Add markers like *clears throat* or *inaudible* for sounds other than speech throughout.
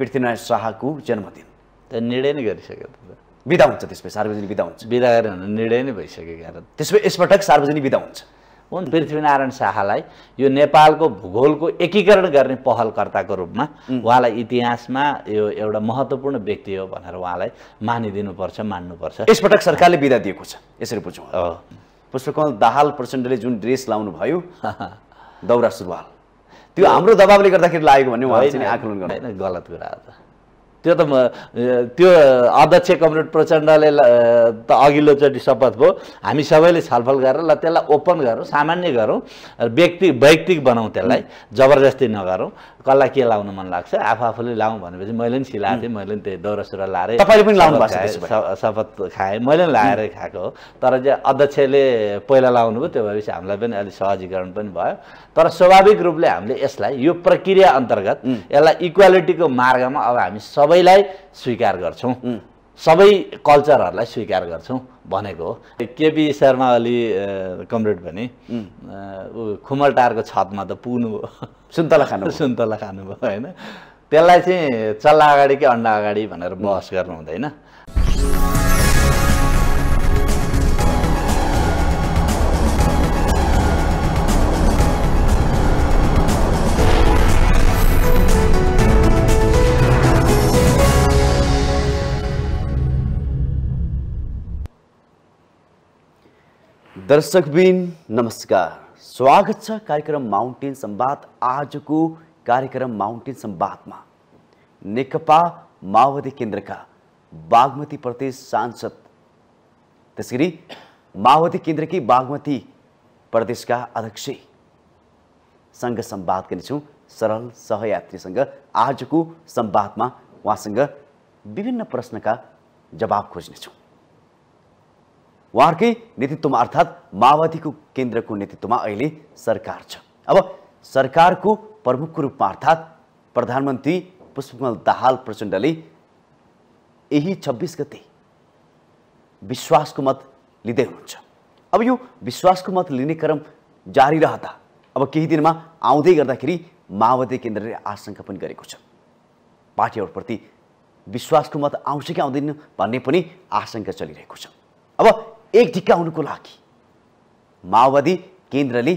पृथ्वीनारायण शाहको जन्मदिन त निर्णय नै गरिसक्यो बिदा हुन्छ त्यसपछि सार्वजनिक बिदा हुन्छ बिदा गरेर निर्णय नै भइसक्यो कारण त्यसपछि यसपटक सार्वजनिक बिदा हुन्छ हुन् पृथ्वीनारायण शाहलाई यो नेपालको भूगोलको एकीकरण गर्ने पहलकर्ताको रूपमा उहाँलाई इतिहासमा यो एउटा महत्त्वपूर्ण व्यक्ति हो भनेर उहाँलाई मानिदिनुपर्छ मान्नुपर्छ यसपटक सरकारले बिदा दिएको छ यसरी बुझौँ पुष्पकमल दाहाल प्रचण्डले जुन ड्रेस लाउनु भयो *laughs* दौरा सुरुवाल त्यो हाम्रो दबावले गर्दाखेरि लागेको भन्ने उहाँले चाहिँ आकलन गर्नु गलत कुरा हो त त्यो त त्यो अध्यक्ष कमरेड प्रचण्डले त अघिल्लोचोटि शपथ भयो हामी सबैले छलफल गरेर ल त्यसलाई ओपन गरौँ सामान्य गरौँ व्यक्ति वैयक्तिक बनाउँ त्यसलाई जबरजस्ती नगरौँ कसलाई के लाउनु मन लाग्छ आफू आफूले लाउँ भनेपछि मैले पनि सिलाएको थिएँ मैले पनि त्यही दौरा सुरुवा लाएर तपाईँले पनि लाउनु भएको शपथ खाएँ मैले पनि लाएर खाएको हो तर चाहिँ अध्यक्षले पहिला लाउनु भयो त्यो भएपछि हामीलाई पनि अलिक सहजीकरण पनि भयो तर स्वाभाविक रूपले हामीले यसलाई यो प्रक्रिया अन्तर्गत यसलाई इक्वालिटीको मार्गमा अब हामी सबैलाई स्वीकार गर्छौँ सबै कल्चरहरूलाई स्वीकार गर्छौँ भनेको हो केपी शर्मा अली कमरेड भने ऊ खुमलटारको छतमा त भयो सुन्तला खानु सुन्तला खानुभयो होइन त्यसलाई चाहिँ चल्ला अगाडि कि अन्डा अगाडि भनेर बहस गर्नु हुँदैन दर्शकबिन नमस्कार स्वागत छ कार्यक्रम माउन्टेन सम्वाद आजको कार्यक्रम माउन्टेन सम्वादमा नेकपा माओवादी केन्द्रका बागमती प्रदेश सांसद त्यसरी माओवादी केन्द्रकै बागमती प्रदेशका अध्यक्षसँग सम्वाद गर्नेछौँ सरल सहयात्रीसँग आजको सम्वादमा उहाँसँग विभिन्न प्रश्नका जवाब खोज्नेछौँ उहाँहरूकै नेतृत्वमा अर्थात् माओवादीको केन्द्रको नेतृत्वमा अहिले सरकार छ अब सरकारको प्रमुखको रूपमा अर्थात् प्रधानमन्त्री पुष्पकमल दाहाल प्रचण्डले यही छब्बिस गते विश्वासको मत लिँदै हुनुहुन्छ अब यो विश्वासको मत लिने क्रम जारी रहँदा अब केही दिनमा आउँदै गर्दाखेरि माओवादी केन्द्रले आशंका पनि गरेको छ पार्टीहरूप्रति विश्वासको मत आउँछ कि आउँदैन भन्ने पनि आशंका चलिरहेको छ अब एक ढिक्का हुनुको लागि माओवादी केन्द्रले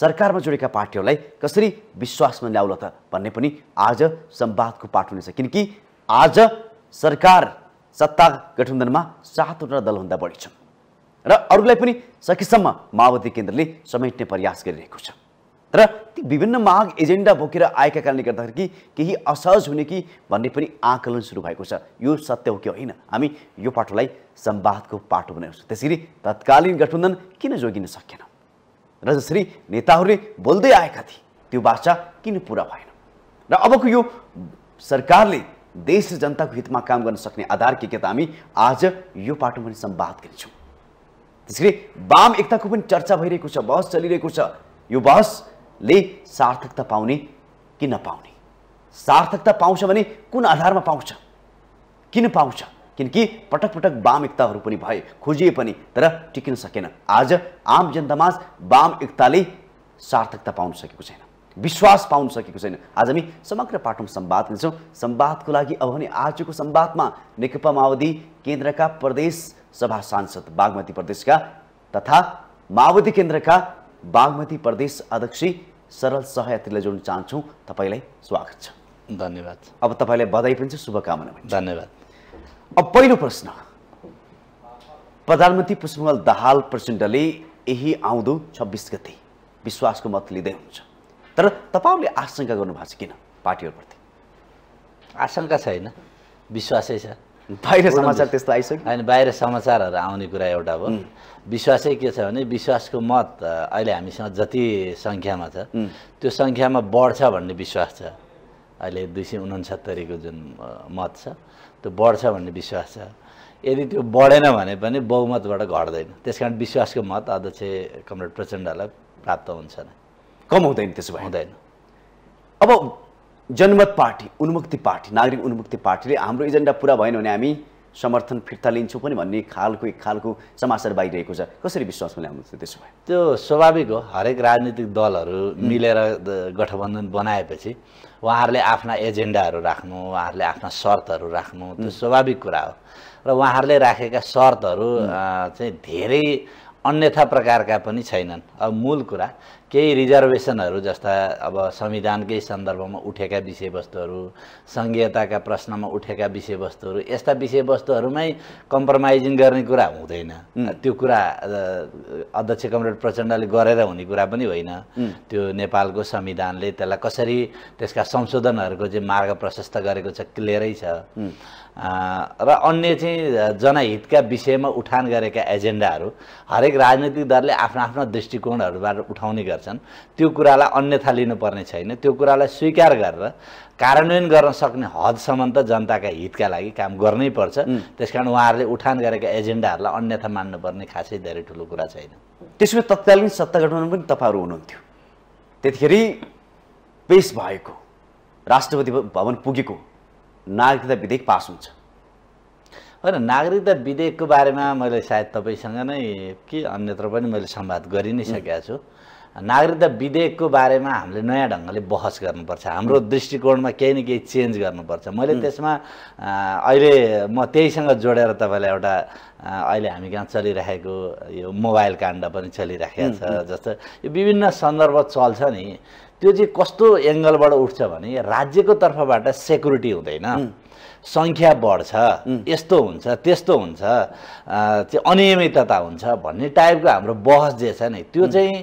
सरकारमा जोडेका पार्टीहरूलाई कसरी विश्वासमा ल्याउला त भन्ने पनि आज सम्वादको पाठ हुनेछ किनकि आज सरकार सत्ता गठबन्धनमा सातवटा दलभन्दा बढी छन् र अरूलाई पनि सकेसम्म माओवादी केन्द्रले समेट्ने प्रयास गरिरहेको छ र ती विभिन्न माग एजेन्डा बोकेर आएका कारणले गर्दाखेरि कि केही असहज हुने कि भन्ने पनि आकलन सुरु भएको छ यो सत्य हो कि होइन हामी यो पाटोलाई सम्वादको पाटो बनाउँछौँ त्यसरी तत्कालीन गठबन्धन किन जोगिन सकेन र जसरी नेताहरूले बोल्दै आएका थिए त्यो बाचा किन पुरा भएन र अबको यो सरकारले देश र जनताको हितमा काम गर्न सक्ने आधार के के त हामी आज यो पाटो पनि सम्वाद गर्नेछौँ त्यसरी वाम एकताको पनि चर्चा भइरहेको छ बहस चलिरहेको छ यो बहस ले सार्थकता पाउने कि नपाउने सार्थकता पाउँछ भने कुन आधारमा पाउँछ किन पाउँछ किनकि पटक पटक वाम एकताहरू पनि भए खोजिए पनि तर टिकिन सकेन आज आम जनतामाझ वाम एकताले सार्थकता पाउन सकेको छैन विश्वास पाउन सकेको छैन आज हामी समग्र पाठौँ सम्वाद गर्छौँ सम्वादको लागि अब भने आजको सम्वादमा नेकपा माओवादी केन्द्रका प्रदेश सभा सांसद बागमती प्रदेशका तथा माओवादी केन्द्रका बागमती प्रदेश अध्यक्ष सरल सहयात्रीलाई जोड्न चाहन्छौँ तपाईँलाई स्वागत छ धन्यवाद अब तपाईँलाई बधाई पनि छ शुभकामना पनि धन्यवाद अब पहिलो प्रश्न प्रधानमन्त्री पुष्पमल दाहाल प्रचण्डले यही आउँदो छब्बिस गते विश्वासको मत लिँदै हुन्छ तर तपाईँहरूले आशंका गर्नुभएको छ किन पार्टीहरूप्रति आशंका छैन विश्वासै छ बाहिर समाचार त्यस्तो आइसक्यो होइन बाहिर समाचारहरू आउने कुरा एउटा हो विश्वासै के छ भने विश्वासको मत अहिले हामीसँग जति सङ्ख्यामा छ त्यो सङ्ख्यामा बढ्छ भन्ने विश्वास छ अहिले दुई सय उनसत्तरीको जुन मत छ त्यो बढ्छ भन्ने विश्वास छ यदि त्यो बढेन भने पनि बहुमतबाट घट्दैन त्यस कारण विश्वासको मत अध्यक्ष कमरेड प्रचण्डलाई प्राप्त हुन्छ कम हुँदैन त्यसो भए हुँदैन अब जनमत पार्टी उन्मुक्ति पार्टी नागरिक उन्मुक्ति पार्टीले हाम्रो एजेन्डा पुरा भएन भने हामी समर्थन फिर्ता लिन्छौँ पनि भन्ने खालको एक खालको समाचार बाहिरिएको छ कसरी विश्वासमा ल्याउनुहुन्छ त्यसो भए त्यो स्वाभाविक हो हरेक राजनीतिक दलहरू मिलेर गठबन्धन बनाएपछि उहाँहरूले आफ्ना एजेन्डाहरू राख्नु उहाँहरूले आफ्ना शर्तहरू राख्नु त्यो स्वाभाविक कुरा हो र उहाँहरूले राखेका शर्तहरू चाहिँ धेरै अन्यथा प्रकारका पनि छैनन् अब मूल कुरा केही रिजर्भेसनहरू जस्ता अब संविधानकै सन्दर्भमा उठेका विषयवस्तुहरू सङ्घीयताका प्रश्नमा उठेका विषयवस्तुहरू यस्ता विषयवस्तुहरूमै कम्प्रोमाइजिङ गर्ने कुरा हुँदैन त्यो कुरा अध्यक्ष कमरेड प्रचण्डले गरेर हुने कुरा पनि होइन त्यो नेपालको संविधानले त्यसलाई कसरी त्यसका संशोधनहरूको चाहिँ मार्ग प्रशस्त गरेको छ क्लियरै छ र अन्य चाहिँ जनहितका विषयमा उठान गरेका एजेन्डाहरू हरेक राजनैतिक दलले आफ्नो आफ्नो दृष्टिकोणहरूबाट उठाउने गर्छन् त्यो कुरालाई अन्यथा लिनुपर्ने छैन त्यो कुरालाई स्वीकार गरेर कार्यान्वयन गर्न सक्ने हदसम्म त जनताका हितका लागि काम गर्नै पर्छ त्यस कारण उहाँहरूले उठान गरेका एजेन्डाहरूलाई अन्यथा मान्नुपर्ने खासै धेरै ठुलो कुरा छैन त्यसमा तत्कालीन सत्ता गठबन्धन पनि तपाईँहरू हुनुहुन्थ्यो त्यतिखेर पेस भएको राष्ट्रपति भवन पुगेको नागरिकता विधेयक पास हुन्छ होइन नागरिकता विधेयकको बारेमा मैले सायद तपाईँसँग नै कि अन्यत्र पनि मैले संवाद गरि नै सकेको छु नागरिकता विधेयकको बारेमा हामीले नयाँ ढङ्गले बहस गर्नुपर्छ हाम्रो दृष्टिकोणमा केही न केही चेन्ज गर्नुपर्छ मैले त्यसमा अहिले म त्यहीसँग जोडेर तपाईँलाई एउटा अहिले हामी कहाँ चलिरहेको यो मोबाइल काण्ड पनि चलिराखेको छ जस्तो यो विभिन्न सन्दर्भ चल्छ नि त्यो चाहिँ कस्तो एङ्गलबाट उठ्छ भने राज्यको तर्फबाट सेक्युरिटी हुँदैन सङ्ख्या बढ्छ यस्तो हुन्छ त्यस्तो हुन्छ त्यो अनियमितता हुन्छ भन्ने टाइपको हाम्रो बहस जे छ नि त्यो चाहिँ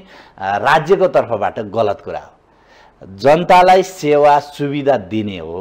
राज्यको तर्फबाट गलत कुरा हो जनतालाई सेवा सुविधा दिने हो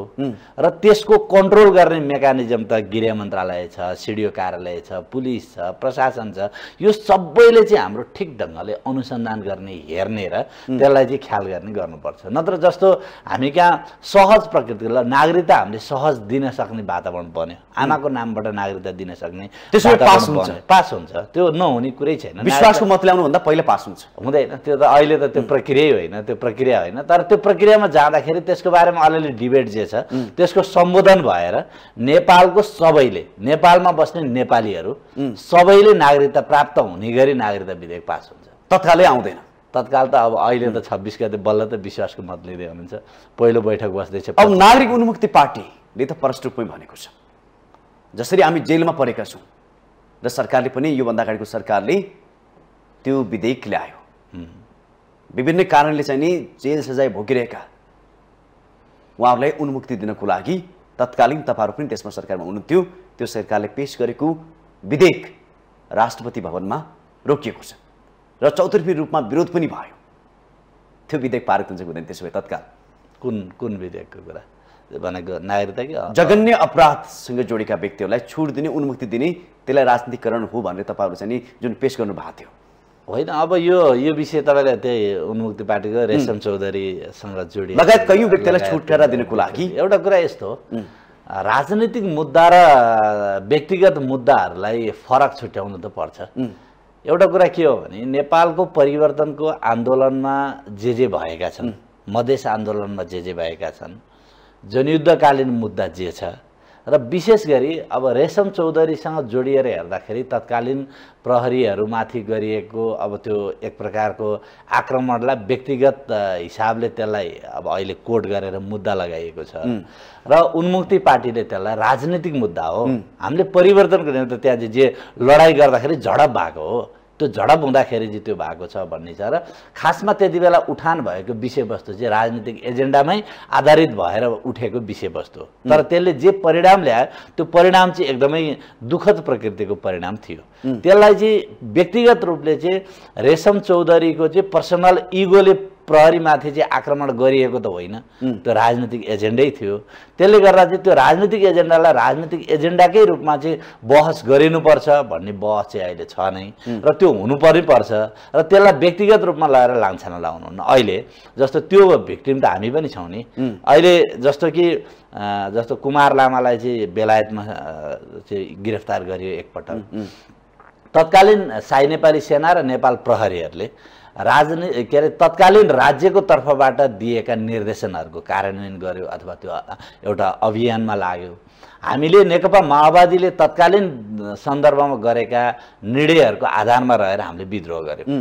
र त्यसको कन्ट्रोल गर्ने मेकानिजम त गृह मन्त्रालय छ सिडिओ कार्यालय छ पुलिस छ प्रशासन छ यो सबैले चाहिँ हाम्रो ठिक ढङ्गले अनुसन्धान गर्ने हेर्ने र त्यसलाई चाहिँ ख्याल गर्ने गर्नुपर्छ नत्र जस्तो हामी कहाँ सहज प्रकृतिलाई नागरिकता हामीले सहज दिन सक्ने वातावरण बन्यो आमाको नामबाट नागरिकता दिन सक्ने त्यसो पास हुन्छ पास हुन्छ त्यो नहुने कुरै छैन विश्वासको मत ल्याउनुभन्दा पहिला पास हुन्छ हुँदैन त्यो त अहिले त त्यो प्रक्रिया होइन त्यो प्रक्रिया होइन तर त्यो प्रक्रियामा जाँदाखेरि त्यसको बारेमा अलिअलि डिबेट जे छ त्यसको सम्बोधन भएर नेपालको सबैले नेपालमा बस्ने नेपालीहरू सबैले नागरिकता प्राप्त हुने गरी नागरिकता विधेयक पास हुन्छ तत्कालै आउँदैन तत्काल त अब अहिले त छब्बिस गते बल्ल त विश्वासको मत लिँदै हुनुहुन्छ पहिलो बैठक बस्दैछ अब नागरिक उन्मुक्ति पार्टीले त प्रष्ट रूपमै भनेको छ जसरी हामी जेलमा परेका छौँ र सरकारले पनि योभन्दा अगाडिको सरकारले त्यो विधेयक ल्यायो विभिन्न कारणले चाहिँ नि जेल सजाय भोगिरहेका उहाँहरूलाई उन्मुक्ति दिनको लागि तत्कालीन तपाईँहरू पनि त्यसमा सरकारमा हुनुहुन्थ्यो त्यो सरकारले पेस गरेको विधेयक राष्ट्रपति भवनमा रोकिएको छ र चौतर्फी रूपमा विरोध पनि भयो त्यो विधेयक पारित हुन्छ हुँदैन त्यसो भए तत्काल कुन कुन विधेयकको कुरा भनेको नागरिकता कि जघन्य अपराधसँग जोडेका व्यक्तिहरूलाई छुट दिने उन्मुक्ति दिने त्यसलाई राजनीतिकरण हो भनेर तपाईँहरू चाहिँ नि जुन पेस गर्नु भएको थियो होइन अब यो यो विषय तपाईँलाई त्यही उन्मुक्ति पार्टीको रेशम चौधरीसँग जोडियो लगायत कयौँ व्यक्तिलाई छुटकारा दिनको लागि एउटा कुरा यस्तो हो राजनैतिक मुद्दा र व्यक्तिगत मुद्दाहरूलाई फरक छुट्याउनु त पर्छ एउटा कुरा के हो भने नेपालको परिवर्तनको आन्दोलनमा जे जे भएका छन् मधेस आन्दोलनमा जे जे भएका छन् जनयुद्धकालीन मुद्दा जे छ र विशेष गरी अब रेशम चौधरीसँग जोडिएर हेर्दाखेरि तत्कालीन प्रहरीहरूमाथि गरिएको अब त्यो एक प्रकारको आक्रमणलाई व्यक्तिगत हिसाबले त्यसलाई अब अहिले कोट गरेर मुद्दा लगाइएको छ र उन्मुक्ति पार्टीले त्यसलाई राजनीतिक मुद्दा हो हामीले परिवर्तन गर्ने त त्यहाँ जे लडाइँ गर्दाखेरि झडप भएको हो त्यो झडप हुँदाखेरि चाहिँ त्यो भएको छ भन्ने छ र खासमा त्यति बेला उठान भएको विषयवस्तु चाहिँ राजनीतिक एजेन्डामै आधारित भएर उठेको विषयवस्तु हो तर त्यसले जे परिणाम ल्यायो त्यो परिणाम चाहिँ एकदमै दुःखद प्रकृतिको परिणाम थियो त्यसलाई चाहिँ व्यक्तिगत रूपले चाहिँ रेशम चौधरीको चाहिँ पर्सनल इगोले प्रहरीमाथि चाहिँ आक्रमण गरिएको त होइन त्यो राजनीतिक एजेन्डै थियो त्यसले गर्दा चाहिँ त्यो राजनीतिक एजेन्डालाई राजनीतिक एजेन्डाकै रूपमा चाहिँ बहस गरिनुपर्छ भन्ने बहस चाहिँ अहिले छ नै र त्यो हुनु पनि पर्छ र त्यसलाई व्यक्तिगत रूपमा लगाएर लान्छाना लाउनुहुन्न अहिले जस्तो त्यो भिक्टिम त हामी पनि छौँ नि अहिले जस्तो कि जस्तो कुमार लामालाई चाहिँ बेलायतमा चाहिँ गिरफ्तार गरियो एकपटक तत्कालीन साई नेपाली सेना र नेपाल प्रहरीहरूले राजनी के अरे तत्कालीन राज्यको तर्फबाट दिएका निर्देशनहरूको कार्यान्वयन गर्यो अथवा त्यो एउटा अभियानमा लाग्यो हामीले नेकपा माओवादीले तत्कालीन सन्दर्भमा गरेका निर्णयहरूको आधारमा रहेर हामीले विद्रोह गऱ्यौँ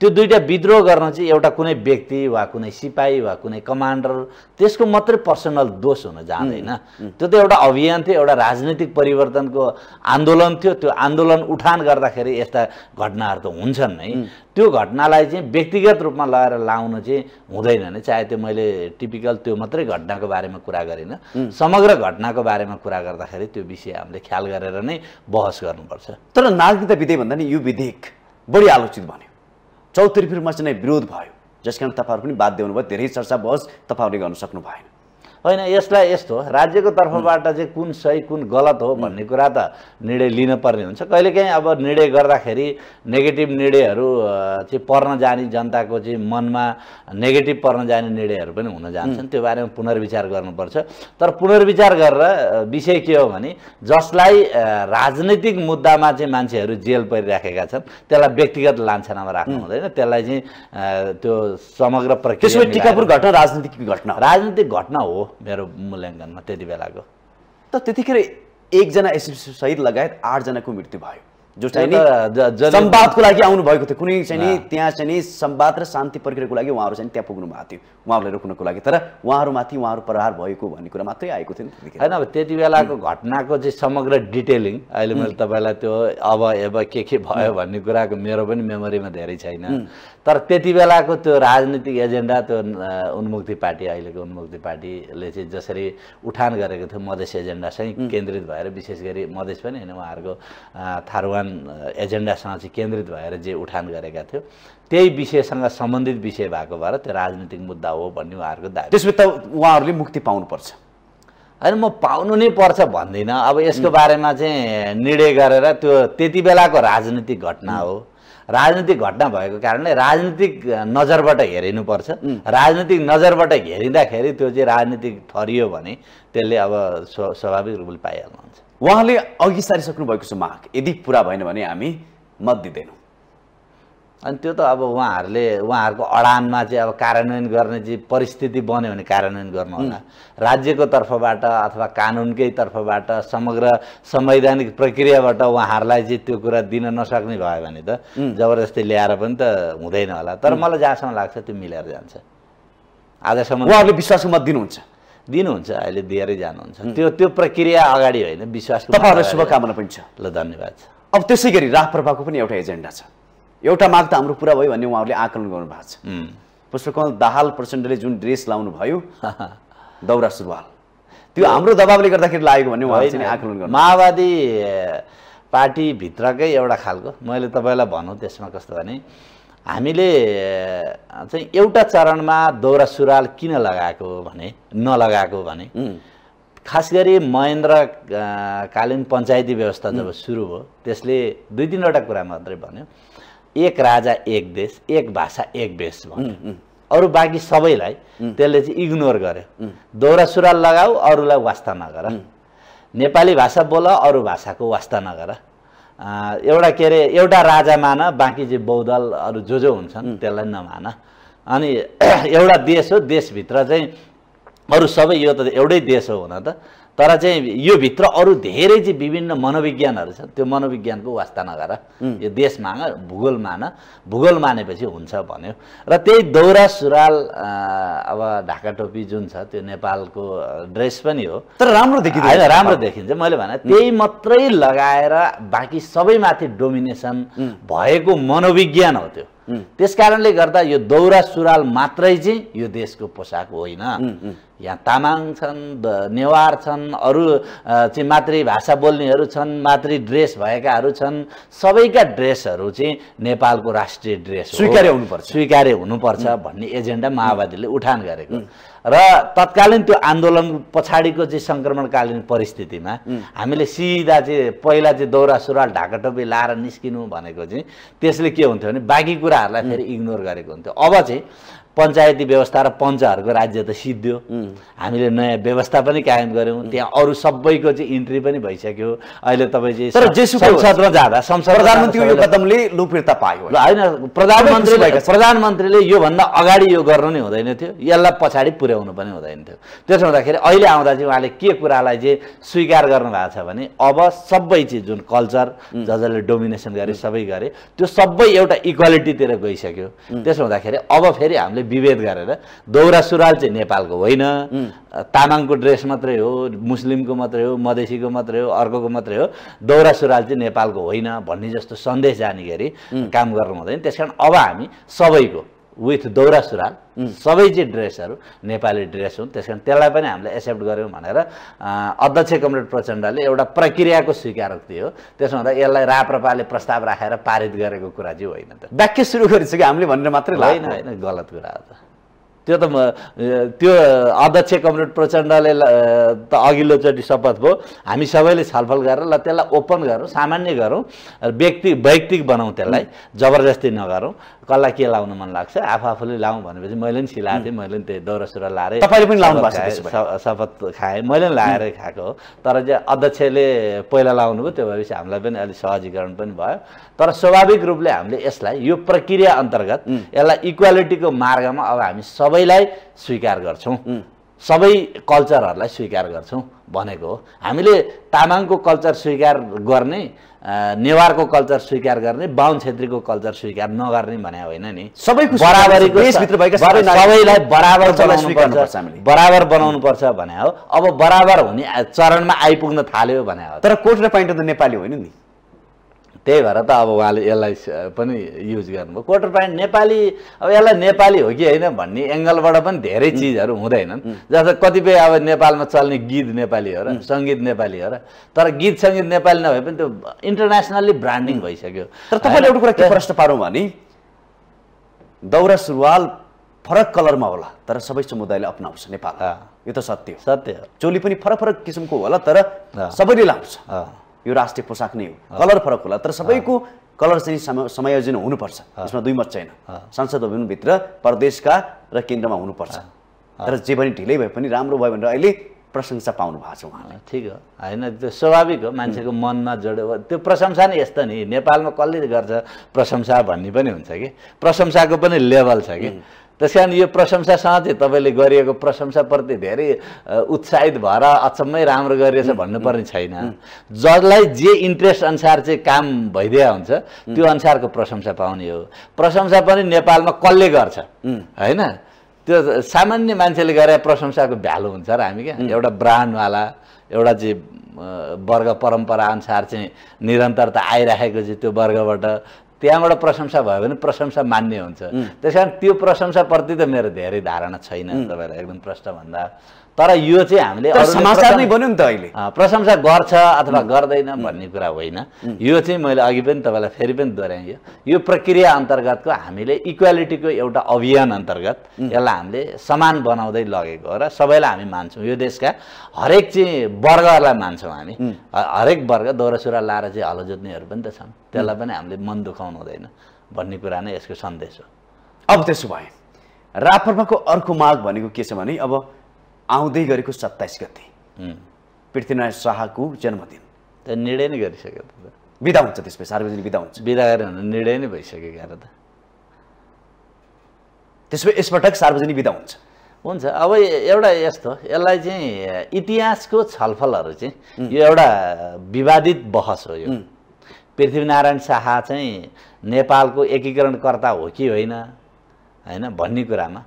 त्यो दुईवटा विद्रोह गर्न चाहिँ एउटा कुनै व्यक्ति वा कुनै सिपाही वा कुनै कमान्डर त्यसको मात्रै पर्सनल दोष हुन जाँदैन त्यो त एउटा अभियान थियो एउटा राजनीतिक परिवर्तनको आन्दोलन थियो त्यो आन्दोलन उठान गर्दाखेरि यस्ता घटनाहरू त हुन्छन् नै त्यो घटनालाई चाहिँ व्यक्तिगत रूपमा लगाएर लाउन चाहिँ हुँदैन नै चाहे त्यो मैले टिपिकल त्यो मात्रै घटनाको बारेमा कुरा गरिनँ समग्र घटनाको बारेमा कुरा गर्दाखेरि त्यो विषय हामीले ख्याल गरेर नै बहस गर्नुपर्छ तर नागरिकता विधेयक भन्दा नि यो विधेयक बढी आलोचित भन्यो चाहिँ नै विरोध भयो जस कारण तपाईँहरू पनि बाध्य हुनुभयो धेरै चर्चा बहस तपाईँहरूले गर्न सक्नु भएन होइन यसलाई यस्तो राज्यको तर्फबाट चाहिँ कुन सही कुन गलत हो भन्ने कुरा त निर्णय पर्ने हुन्छ कहिलेकाहीँ अब निर्णय गर्दाखेरि नेगेटिभ निर्णयहरू चाहिँ पर्न जाने जनताको चाहिँ मनमा नेगेटिभ पर्न जाने निर्णयहरू पनि हुन जान्छन् त्यो बारेमा पुनर्विचार गर्नुपर्छ तर पुनर्विचार गरेर विषय के हो भने जसलाई राजनैतिक मुद्दामा चाहिँ मान्छेहरू जेल परिराखेका छन् त्यसलाई व्यक्तिगत लान्छनामा राख्नु हुँदैन त्यसलाई चाहिँ त्यो समग्र प्रक्रिया टिकापुर घटना राजनीतिक घटना राजनीतिक घटना हो मेरो मूल्याङ्कनमा त्यति बेलाको त त्यतिखेर एकजना एसएमसी सहित लगायत आठजनाको मृत्यु भयो जो चाहिँ सम्वादको लागि आउनुभएको थियो कुनै चाहिँ नि त्यहाँ चाहिँ नि सम्वाद र शान्ति प्रक्रियाको लागि उहाँहरू चाहिँ त्यहाँ पुग्नु भएको थियो उहाँहरूलाई रोक्नको लागि तर उहाँहरूमाथि उहाँहरू प्रहार भएको भन्ने कुरा मात्रै आएको थियो नि होइन अब त्यति बेलाको घटनाको चाहिँ समग्र डिटेलिङ अहिले मैले तपाईँलाई त्यो अब अब के के भयो भन्ने कुराको मेरो पनि मेमोरीमा धेरै छैन तर त्यति बेलाको त्यो राजनीतिक एजेन्डा त्यो उन्मुक्ति पार्टी अहिलेको उन्मुक्ति पार्टीले चाहिँ जसरी उठान गरेको थियो मधेस एजेन्डासँग केन्द्रित भएर विशेष गरी मधेस पनि होइन उहाँहरूको थारुवान एजेन्डासँग चाहिँ केन्द्रित भएर जे उठान गरेका थियो त्यही विषयसँग सम्बन्धित विषय भएको भएर त्यो राजनीतिक मुद्दा हो भन्ने उहाँहरूको दायित्व त्यसमा त उहाँहरूले मुक्ति पाउनुपर्छ होइन म पाउनु नै पर्छ भन्दिनँ अब यसको बारेमा चाहिँ निर्णय गरेर त्यो त्यति बेलाको राजनीतिक घटना हो राजनीतिक घटना भएको कारणले राजनीतिक नजरबाट हेरिनुपर्छ राजनीतिक नजरबाट हेरिँदाखेरि त्यो चाहिँ राजनीतिक ठरियो भने त्यसले अब स्व स्वाभाविक रूपले पाइहाल्नुहुन्छ उहाँले अघि सारिसक्नु भएको छ माग यदि पुरा भएन भने हामी मत दिँदैनौँ अनि त्यो त अब उहाँहरूले उहाँहरूको अडानमा चाहिँ अब कार्यान्वयन गर्ने चाहिँ परिस्थिति बन्यो भने कार्यान्वयन होला राज्यको तर्फबाट अथवा कानुनकै तर्फबाट समग्र संवैधानिक प्रक्रियाबाट उहाँहरूलाई चाहिँ त्यो कुरा दिन नसक्ने भयो भने त जबरजस्ती ल्याएर पनि त हुँदैन होला तर मलाई जहाँसम्म लाग्छ त्यो मिलेर जान्छ आजसम्म उहाँहरूले विश्वासको मत दिनुहुन्छ दिनुहुन्छ अहिले दिएरै जानुहुन्छ त्यो त्यो प्रक्रिया अगाडि होइन विश्वास तपाईँहरूलाई शुभकामना पनि छ ल धन्यवाद अब त्यसै गरी राप्रपाको पनि एउटा एजेन्डा छ एउटा माग त हाम्रो पुरा भयो भन्ने उहाँहरूले आकलन गर्नु भएको छ पुष्पकमल दाहाल प्रचण्डले जुन ड्रेस लाउनु भयो दौरा सुरुवाल त्यो हाम्रो दबावले गर्दाखेरि लागेको भन्ने उहाँले आकलन गर्नु माओवादी पार्टीभित्रकै एउटा खालको मैले तपाईँलाई भनौँ त्यसमा कस्तो भने हामीले चाहिँ एउटा चरणमा दौरा सुरुवाल किन लगाएको भने नलगाएको भने खास गरी महेन्द्र कालीन पञ्चायती व्यवस्था जब सुरु भयो त्यसले दुई तिनवटा कुरा मात्रै भन्यो एक राजा एक देश एक भाषा एक भेष भन्यो अरू बाँकी सबैलाई त्यसले चाहिँ इग्नोर गर्यो दौरा सुरुवाल लगाऊ अरूलाई वास्ता नगर नेपाली भाषा बोल अरू भाषाको वास्ता नगर एउटा के अरे एउटा राजा मान बाँकी चाहिँ बौद्धल अरू जो जो हुन्छन् त्यसलाई नमान अनि *clears throat* एउटा देश हो देशभित्र चाहिँ अरू सबै यो त एउटै देश हो हुन त तर चाहिँ यो भित्र अरू धेरै चाहिँ विभिन्न मनोविज्ञानहरू छन् त्यो मनोविज्ञानको वास्ता नगर यो देश माग भूगोल मान भूगोल मानेपछि हुन्छ भन्यो र त्यही दौरा सुरुवाल अब ढाका टोपी जुन छ त्यो नेपालको ड्रेस पनि हो तर राम्रो देखिन्छ होइन राम्रो देखिन्छ मैले भने त्यही मात्रै लगाएर बाँकी सबैमाथि डोमिनेसन भएको मनोविज्ञान हो त्यो त्यस कारणले गर्दा यो दौरा सुरुवाल मात्रै चाहिँ यो देशको पोसाक होइन यहाँ तामाङ छन् नेवार छन् अरू चाहिँ मातृभाषा बोल्नेहरू छन् मातृ ड्रेस भएकाहरू छन् सबैका ड्रेसहरू चाहिँ नेपालको राष्ट्रिय ड्रेस स्वीकार्य हुनुपर्छ स्वीकार्य हुनुपर्छ भन्ने एजेन्डा माओवादीले उठान गरेको र तत्कालीन त्यो आन्दोलन पछाडिको चाहिँ सङ्क्रमणकालीन परिस्थितिमा हामीले सिधा चाहिँ पहिला चाहिँ दौरा सुरुवाल ढाका टोपी लाएर निस्किनु भनेको चाहिँ त्यसले के हुन्थ्यो भने बाँकी कुराहरूलाई फेरि इग्नोर गरेको हुन्थ्यो अब चाहिँ पञ्चायती व्यवस्था र पञ्चहरूको राज्य त सिद्धियो हामीले नयाँ व्यवस्था पनि कायम गऱ्यौँ त्यहाँ अरू सबैको चाहिँ इन्ट्री पनि भइसक्यो अहिले तपाईँ चाहिँ संसदमा जाँदा संसद प्रधानमन्त्री कदमले लोकप्रियता पायो होइन प्रधानमन्त्रीले प्रधानमन्त्रीले योभन्दा अगाडि यो गर्नु नै हुँदैन थियो यसलाई पछाडि पुर्याउनु पनि हुँदैन थियो त्यसो हुँदाखेरि अहिले आउँदा चाहिँ उहाँले के कुरालाई चाहिँ स्वीकार गर्नु भएको छ भने अब सबै चिज जुन कल्चर ज जसले डोमिनेसन गरे सबै गरे त्यो सबै एउटा इक्वालिटीतिर गइसक्यो त्यसो हुँदाखेरि अब फेरि हामीले चाहिँ विभेद गरेर दौरा सुरुवाल चाहिँ नेपालको होइन तामाङको ड्रेस मात्रै हो मुस्लिमको मात्रै हो मधेसीको मात्रै हो अर्कोको मात्रै हो दौरा सुरुवाल चाहिँ नेपालको होइन भन्ने जस्तो सन्देश जाने गरी काम गर्नु हुँदैन त्यस कारण अब हामी सबैको विथ दौरा सुरुवाल सबै चाहिँ ड्रेसहरू नेपाली ड्रेस हुन् त्यस कारण त्यसलाई पनि हामीले एक्सेप्ट गऱ्यौँ भनेर अध्यक्ष कमरेड प्रचण्डले एउटा प्रक्रियाको स्वीकारोक्ति हो त्यसो हुँदा यसलाई राप्रपाले प्रस्ताव राखेर पारित गरेको कुरा चाहिँ होइन त वाक्य सुरु गरिसक्यो हामीले भनेर मात्रै होइन होइन गलत कुरा हो त त्यो त त्यो अध्यक्ष कमरेड प्रचण्डले त अघिल्लोचोटि शपथ भयो हामी सबैले छलफल गरेर ल त्यसलाई ओपन गरौँ सामान्य गरौँ व्यक्ति वैयक्तिक बनाउँ त्यसलाई hmm. जबरजस्ती नगरौँ कसलाई के लाउनु मन लाग्छ आफू आफूले लाउँ भनेपछि मैले पनि सिलाएको थिएँ मैले पनि त्यही दौरा सुरुवाल लाएर तपाईँले पनि लाउनु भएको शपथ खाएँ मैले पनि लाएर खाएको हो तर चाहिँ अध्यक्षले पहिला लाउनु भयो त्यो भएपछि हामीलाई पनि अलिक सहजीकरण पनि भयो तर स्वाभाविक रूपले हामीले यसलाई यो प्रक्रिया अन्तर्गत यसलाई इक्वालिटीको मार्गमा अब हामी सबैलाई स्वीकार गर्छौँ सबै कल्चरहरूलाई स्वीकार गर्छौँ भनेको हो हामीले तामाङको कल्चर स्वीकार गर्ने नेवारको कल्चर स्वीकार गर्ने बाहुन छेत्रीको कल्चर स्वीकार नगर्ने भने होइन नि सबैको बराबरीको सबैलाई बराबर बनाउनुपर्छ बराबर पर्छ भने हो अब बराबर हुने चरणमा आइपुग्न थाल्यो भने हो तर कोट र पाइन्ट त नेपाली होइन नि त्यही भएर त अब उहाँले यसलाई पनि युज गर्नुभयो क्वार्टर पाइन्ट नेपाली अब यसलाई नेपाली हो कि होइन भन्ने एङ्गलबाट पनि धेरै चिजहरू हुँदैनन् जस्तो कतिपय अब नेपालमा चल्ने गीत नेपाली हो र सङ्गीत नेपाली हो र तर गीत सङ्गीत नेपाली नभए पनि त्यो इन्टरनेसनल्ली ब्रान्डिङ भइसक्यो तर तपाईँले एउटा कुरा के प्रश्न पारौँ भने दौरा सुरुवाल फरक कलरमा होला तर सबै समुदायले अप्नाउँछ नेपाल यो त सत्य हो सत्य हो चोली पनि फरक फरक किसिमको होला तर सबैले लाउँछ यो राष्ट्रिय पोसाक नै हो कलर फरक होला तर सबैको कलर चाहिँ समायोजन हुनुपर्छ यसमा दुई मत छैन संसद भवनभित्र प्रदेशका र केन्द्रमा हुनुपर्छ तर जे पनि ढिलै भए पनि राम्रो भयो भनेर अहिले प्रशंसा पाउनु भएको छ उहाँले ठिक हो होइन त्यो स्वाभाविक हो मान्छेको मनमा जोड्यो त्यो प्रशंसा नै यस्तो नि नेपालमा कसले गर्छ प्रशंसा भन्ने पनि हुन्छ कि प्रशंसाको पनि लेभल छ कि त्यस कारण यो प्रशंसा साँच्चै तपाईँले गरिएको प्रशंसाप्रति धेरै उत्साहित भएर अचम्मै राम्रो गरिएछ भन्नुपर्ने छैन जसलाई जे इन्ट्रेस्ट अनुसार चाहिँ काम भइदिया हुन्छ त्यो अनुसारको प्रशंसा पाउने हो प्रशंसा पनि नेपालमा कसले गर्छ होइन त्यो सामान्य मान्छेले गरे प्रशंसाको भ्यालु हुन्छ र हामी क्या एउटा ब्रान्डवाला एउटा चाहिँ वर्ग परम्परा अनुसार चाहिँ निरन्तरता आइराखेको चाहिँ त्यो वर्गबाट त्यहाँबाट प्रशंसा भयो भने प्रशंसा मान्ने हुन्छ त्यस कारण त्यो प्रशंसाप्रति त मेरो धेरै धारणा छैन तपाईँलाई एकदम प्रश्न भन्दा तर यो चाहिँ हामीले समाचार नै बन्यो नि त अहिले प्रशंसा गर्छ अथवा गर्दैन भन्ने कुरा होइन यो चाहिँ मैले अघि पनि तपाईँलाई फेरि पनि दोहोऱ्याएँ यो यो प्रक्रिया अन्तर्गतको हामीले इक्वालिटीको एउटा अभियान अन्तर्गत यसलाई हामीले समान बनाउँदै लगेको हो र सबैलाई हामी मान्छौँ यो देशका हरेक चाहिँ वर्गहरूलाई मान्छौँ हामी हरेक वर्ग दौरासुरा लाएर चाहिँ हलो जोत्नेहरू पनि त छन् त्यसलाई पनि हामीले मन दुखाउनु हुँदैन भन्ने कुरा नै यसको सन्देश हो अब त्यसो भए रापरपाको अर्को माग भनेको के छ भने अब आउँदै गरेको सत्ताइस गते पृथ्वीनारायण शाहको जन्मदिन त निर्णय नै गरिसक्यो त बिदा हुन्छ त्यसपछि सार्वजनिक बिदा हुन्छ बिदा गरेर निर्णय नै भइसक्यो गएर त त्यसपछि यसपटक सार्वजनिक बिदा हुन्छ हुन्छ अब एउटा यस्तो यसलाई चाहिँ इतिहासको छलफलहरू चाहिँ यो एउटा विवादित बहस हो यो पृथ्वीनारायण शाह चाहिँ नेपालको एकीकरणकर्ता हो कि होइन होइन भन्ने कुरामा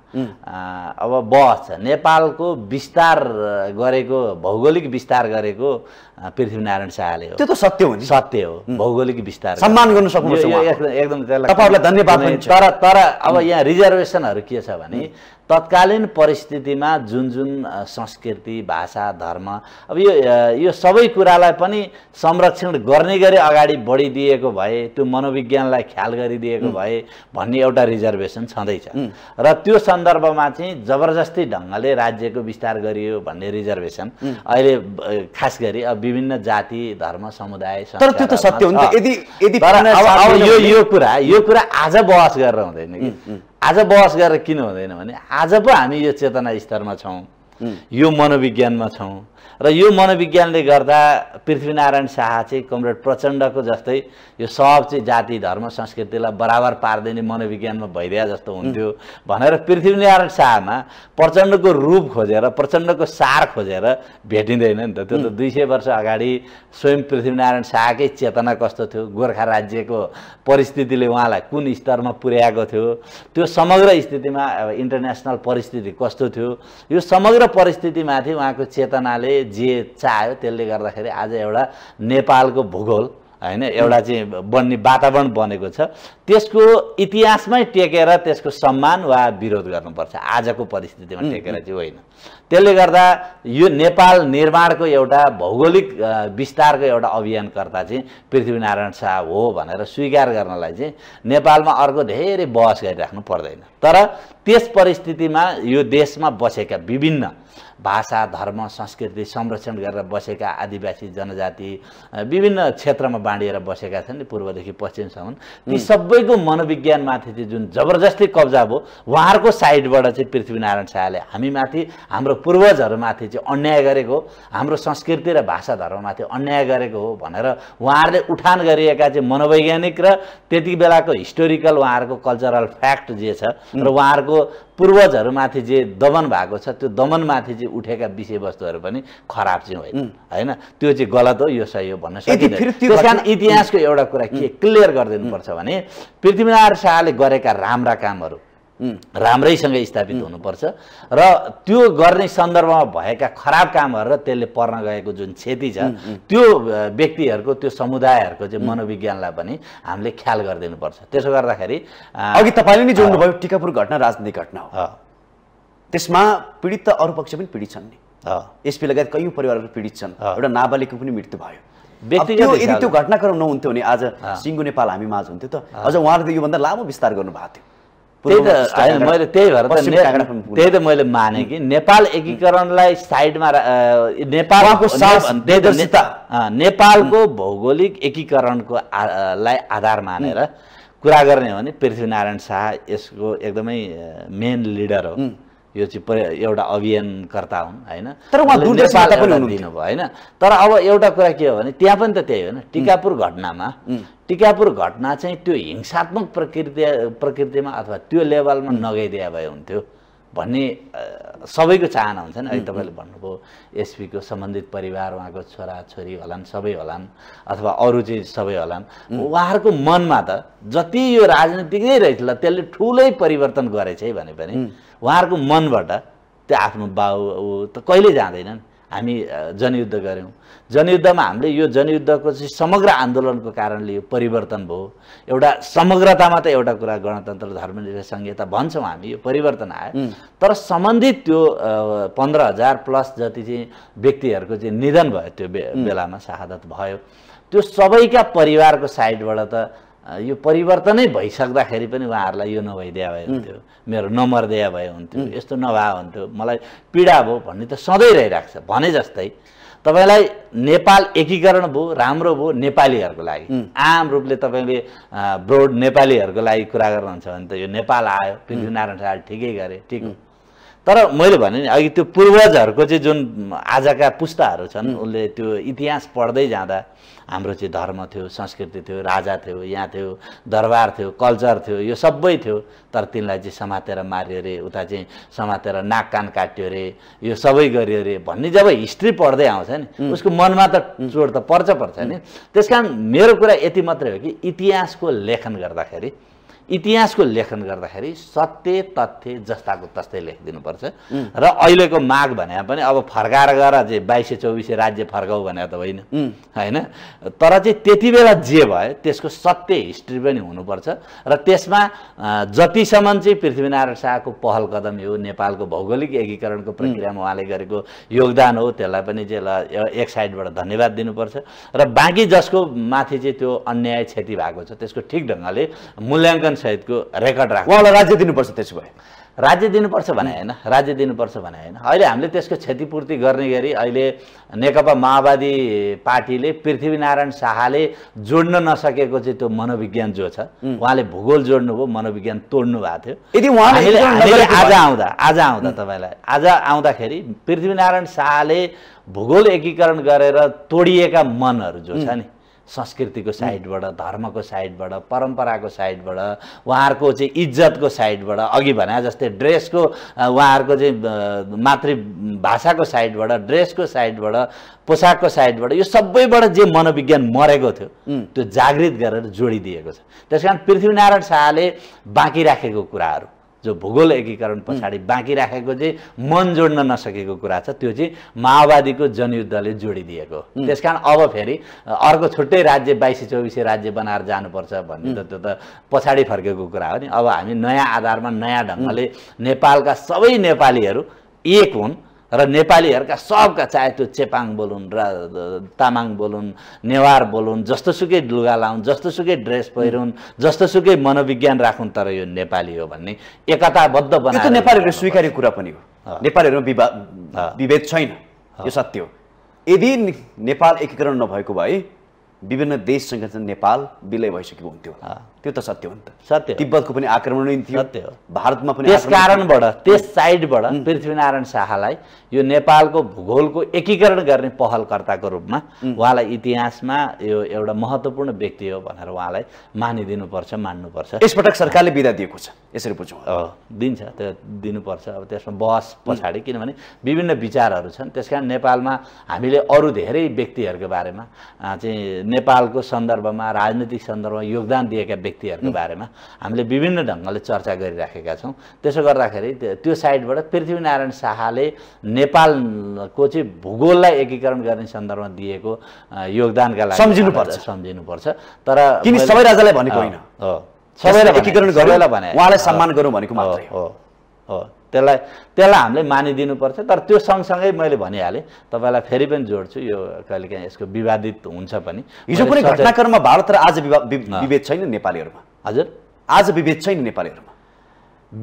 अब बहस नेपालको विस्तार गरेको भौगोलिक विस्तार गरेको पृथ्वीनारायण शाहले हो त्यो त सत्य हो सत्य हो भौगोलिक विस्तार सम्मान गर्नु सक्नुहुन्छ एकदम तपाईँहरूलाई धन्यवाद तर तर अब यहाँ रिजर्भेसनहरू के छ भने तत्कालीन परिस्थितिमा जुन जुन संस्कृति भाषा धर्म अब यो यो सबै कुरालाई पनि संरक्षण गर्ने गरी अगाडि बढिदिएको भए त्यो मनोविज्ञानलाई ख्याल गरिदिएको भए भन्ने एउटा रिजर्भेसन छँदैछ र त्यो सन्दर्भमा चाहिँ जबरजस्ती ढङ्गले राज्यको विस्तार गरियो भन्ने रिजर्भेसन अहिले खास गरी अब विभिन्न जाति धर्म समुदाय तर त्यो त सत्य हुन्छ यदि यदि यो यो कुरा यो कुरा आज बहस गरेर हुँदैन कि आज बहस गरेर किन हुँदैन भने आज पो हामी यो चेतना स्तरमा छौँ यो मनोविज्ञानमा छौँ र यो मनोविज्ञानले गर्दा पृथ्वीनारायण शाह चाहिँ कमरेड प्रचण्डको जस्तै यो सब चाहिँ जाति धर्म संस्कृतिलाई बराबर पारिदिने मनोविज्ञानमा भइरहे जस्तो हुन्थ्यो भनेर पृथ्वीनारायण शाहमा प्रचण्डको रूप खोजेर प्रचण्डको सार खोजेर भेटिँदैन नि त त्यो त दुई सय वर्ष अगाडि स्वयं पृथ्वीनारायण शाहकै चेतना कस्तो थियो गोर्खा राज्यको परिस्थितिले उहाँलाई कुन स्तरमा पुर्याएको थियो त्यो समग्र स्थितिमा अब इन्टरनेसनल परिस्थिति कस्तो थियो यो समग्र परिस्थितिमाथि उहाँको चेतनाले जे चाह्यो त्यसले गर्दाखेरि आज एउटा नेपालको भूगोल होइन एउटा चाहिँ बन्ने वातावरण बनेको छ त्यसको इतिहासमै टेकेर त्यसको सम्मान वा विरोध गर्नुपर्छ आजको परिस्थितिमा टेकेर चाहिँ होइन त्यसले गर्दा यो नेपाल निर्माणको एउटा भौगोलिक विस्तारको एउटा अभियानकर्ता चाहिँ पृथ्वीनारायण शाह हो भनेर स्वीकार गर्नलाई चाहिँ नेपालमा अर्को धेरै बहस गरिराख्नु पर्दैन तर त्यस परिस्थितिमा यो देशमा बसेका विभिन्न भाषा धर्म संस्कृति संरक्षण गरेर बसेका आदिवासी जनजाति विभिन्न क्षेत्रमा बाँडिएर बसेका छन् पूर्वदेखि पश्चिमसम्म ती सबैको मनोविज्ञानमाथि चाहिँ जुन जबरजस्ती कब्जा भयो उहाँहरूको साइडबाट चाहिँ पृथ्वीनारायण शाहले हामीमाथि हाम्रो पूर्वजहरूमाथि चाहिँ अन्याय गरेको हाम्रो संस्कृति र भाषा धर्ममाथि अन्याय गरेको हो भनेर उहाँहरूले उठान गरिएका चाहिँ मनोवैज्ञानिक र त्यति बेलाको हिस्टोरिकल उहाँहरूको कल्चरल फ्याक्ट जे छ र उहाँहरूको पूर्वजहरूमाथि जे दमन भएको छ त्यो दमनमाथि चाहिँ उठेका विषयवस्तुहरू पनि खराब चाहिँ होइन होइन त्यो चाहिँ गलत हो यो सही हो भन्न सकिँदैन इतिहासको एउटा कुरा के क्लियर गरिदिनुपर्छ भने पृथ्वीनारायण शाहले गरेका राम्रा कामहरू राम्रैसँग स्थापित हुनुपर्छ र त्यो गर्ने सन्दर्भमा भएका खराब कामहरू र त्यसले पर्न गएको जुन क्षति छ त्यो व्यक्तिहरूको त्यो समुदायहरूको चाहिँ मनोविज्ञानलाई पनि हामीले ख्याल गरिदिनुपर्छ त्यसो गर्दाखेरि अघि तपाईँले नै जोड्नुभयो टिकापुर घटना राजनीतिक घटना हो त्यसमा पीडित त अरू पक्ष पनि पीडित छन् नि एसपी लगायत कयौँ परिवारहरू पीडित छन् एउटा नाबालिगको पनि मृत्यु भयो व्यक्तिगत यदि त्यो घटनाक्रम नहुन्थ्यो भने आज सिङ्गो नेपाल हामी माझ हुन्थ्यो त अझ उहाँले त योभन्दा लामो विस्तार गर्नुभएको थियो त्यही त होइन मैले त्यही भएर त्यही त मैले माने कि नेपाल एकीकरणलाई साइडमा नेपाल नेपालको भौगोलिक एकीकरणको लाई आधार मानेर कुरा गर्ने हो भने पृथ्वीनारायण शाह यसको एकदमै मेन लिडर हो यो चाहिँ एउटा अभियानकर्ता हुन् होइन तर उहाँ दूरदर्शनबाट पनि दिनुभयो होइन तर अब एउटा कुरा के हो भने त्यहाँ पनि त त्यही होइन टिकापुर घटनामा टिकापुर घटना चाहिँ त्यो हिंसात्मक प्रकृति प्रकृतिमा अथवा त्यो लेभलमा नगइदिए भए हुन्थ्यो भन्ने सबैको चाहना हुन्छ नि अहिले तपाईँले भन्नुभयो एसपीको सम्बन्धित परिवार उहाँको छोरा छोरी होलान् सबै होलान् अथवा अरू चाहिँ सबै होलान् उहाँहरूको मनमा त जति यो राजनीतिक नै रहेछ त्यसले ठुलै परिवर्तन गरेछ है भने पनि उहाँहरूको मनबाट त्यो आफ्नो बाउ त कहिल्यै जाँदैनन् हामी जनयुद्ध गऱ्यौँ जनयुद्धमा हामीले यो जनयुद्धको चाहिँ समग्र आन्दोलनको कारणले यो परिवर्तन भयो एउटा समग्रतामा त एउटा कुरा गणतन्त्र धर्मनिरपेक्ष संहिता भन्छौँ हामी यो परिवर्तन आयो तर सम्बन्धित त्यो पन्ध्र हजार प्लस जति चाहिँ व्यक्तिहरूको चाहिँ निधन भयो त्यो बेलामा शहादत भयो त्यो सबैका परिवारको साइडबाट त यो परिवर्तनै भइसक्दाखेरि पनि उहाँहरूलाई यो नभइदिया भए हुन्थ्यो मेरो नम्बर दिया भए हुन्थ्यो यस्तो नभए हुन्थ्यो मलाई पीडा भयो भन्ने त सधैँ रहिरहेको छ भने जस्तै तपाईँलाई नेपाल एकीकरण भयो राम्रो भयो नेपालीहरूको लागि आम रूपले तपाईँले ब्रोड नेपालीहरूको लागि कुरा गर्नुहुन्छ भने त यो नेपाल आयो पृथ्वीनारायण शाह ठिकै गरे ठिक तर मैले भने नि अघि त्यो पूर्वजहरूको चाहिँ जुन आजका पुस्ताहरू छन् उसले त्यो इतिहास पढ्दै जाँदा हाम्रो चाहिँ धर्म थियो संस्कृति थियो राजा थियो यहाँ थियो दरबार थियो कल्चर थियो यो सबै थियो तर तिनलाई चाहिँ समातेर मार्यो अरे उता चाहिँ समातेर नाक कान काट्यो अरे यो सबै गर्यो अरे भन्ने जब हिस्ट्री पढ्दै आउँछ नि उसको मनमा त चोट त पर्छ पर्छ नि त्यस मेरो कुरा यति मात्रै हो कि इतिहासको लेखन गर्दाखेरि इतिहासको लेखन गर्दाखेरि सत्य तथ्य जस्ताको तस्तै लेखिदिनुपर्छ र अहिलेको माग भने पनि अब फर्काएर गएर चाहिँ बाइसे चौबिसे राज्य फर्काऊ भने त होइन होइन तर चाहिँ त्यति बेला जे भयो त्यसको सत्य हिस्ट्री पनि हुनुपर्छ र त्यसमा जतिसम्म चाहिँ पृथ्वीनारायण शाहको पहल कदम यो नेपालको भौगोलिक एकीकरणको प्रक्रियामा उहाँले गरेको योगदान हो त्यसलाई पनि चाहिँ एक साइडबाट धन्यवाद दिनुपर्छ र बाँकी जसको माथि चाहिँ त्यो अन्याय क्षति भएको छ त्यसको ठिक ढङ्गले मूल्याङ्कन सहितको रेकर्ड राख उहाँलाई राज्य दिनुपर्छ त्यसो भए राज्य दिनुपर्छ भने होइन राज्य दिनुपर्छ भने होइन अहिले हामीले त्यसको क्षतिपूर्ति गर्ने गरी अहिले नेकपा माओवादी पार्टीले पृथ्वीनारायण शाहले जोड्न नसकेको चाहिँ त्यो मनोविज्ञान जो छ उहाँले भूगोल जोड्नुभयो मनोविज्ञान तोड्नु भएको थियो यदि उहाँले आज आउँदा आज आउँदा तपाईँलाई आज आउँदाखेरि पृथ्वीनारायण शाहले भूगोल एकीकरण गरेर तोडिएका मनहरू जो छ नि संस्कृतिको साइडबाट धर्मको साइडबाट परम्पराको साइडबाट उहाँहरूको चाहिँ इज्जतको साइडबाट अघि भने जस्तै ड्रेसको उहाँहरूको चाहिँ मातृभाषाको साइडबाट ड्रेसको साइडबाट पोसाकको साइडबाट यो सबैबाट जे मनोविज्ञान मरेको थियो त्यो जागृत गरेर जोडिदिएको छ त्यस कारण पृथ्वीनारायण शाहले बाँकी राखेको कुराहरू जो भूगोल एकीकरण पछाडि बाँकी राखेको चाहिँ मन जोड्न नसकेको कुरा छ त्यो चाहिँ माओवादीको जनयुद्धले जोडिदिएको त्यस कारण अब फेरि अर्को छुट्टै राज्य बाइसी चौबिसी राज्य बनाएर जानुपर्छ भन्ने त त्यो त पछाडि फर्केको कुरा हो नि अब हामी नयाँ आधारमा नयाँ ढङ्गले नेपालका सबै नेपालीहरू एक हुन् र नेपालीहरूका सबका चाहे त्यो चेपाङ बोलुन् र तामाङ बोलुन् नेवार बोलुन् जस्तोसुकै लुगा लाउन् जस्तोसुकै ड्रेस पहिरुन् जस्तोसुकै मनोविज्ञान राखुन् तर यो नेपाली हो भन्ने एकताबद्ध बना नेपालीहरू स्वीकार्य कुरा पनि हो नेपालीहरूमा विवाद विभेद छैन यो सत्य हो यदि नेपाल एकीकरण नभएको भए विभिन्न देशसँग नेपाल विलय भइसकेको हुन्थ्यो त्यो त सत्य हो नि त सत्य तिब्बतको पनि आक्रमण नै थियो सत्य हो भारतमा पनि त्यस कारणबाट त्यस साइडबाट पृथ्वीनारायण शाहलाई यो नेपालको भूगोलको एकीकरण गर्ने पहलकर्ताको रूपमा उहाँलाई इतिहासमा यो एउटा महत्त्वपूर्ण व्यक्ति हो भनेर उहाँलाई मानिदिनुपर्छ मान्नुपर्छ यसपटक सरकारले बिदा दिएको छ यसरी बुझौँ दिन्छ त्यो दिनुपर्छ अब त्यसमा बहस पछाडि किनभने विभिन्न विचारहरू छन् त्यस कारण नेपालमा हामीले अरू धेरै व्यक्तिहरूको बारेमा चाहिँ नेपालको सन्दर्भमा राजनीतिक सन्दर्भमा योगदान दिएका व्यक्तिहरूको बारेमा हामीले विभिन्न ढङ्गले चर्चा गरिराखेका छौँ त्यसो गर्दाखेरि त्यो साइडबाट पृथ्वीनारायण शाहले नेपालको चाहिँ भूगोललाई एकीकरण गर्ने सन्दर्भमा दिएको योगदानका लागि सम्झिनुपर्छ सम्झिनुपर्छ तर सबै राजालाई भनेको होइन सबैलाई एकीकरण गरेर भने उहाँलाई सम्मान गरौँ भनेको हो हो त्यसलाई त्यसलाई हामीले मानिदिनुपर्छ तर त्यो सँगसँगै मैले भनिहालेँ तपाईँलाई फेरि पनि जोड्छु यो कहिलेकाहीँ यसको विवादित हुन्छ पनि हिजो कुनै घटनाक्रममा भारत र आज विभेद छैन नेपालीहरूमा हजुर आज विभेद छैन नेपालीहरूमा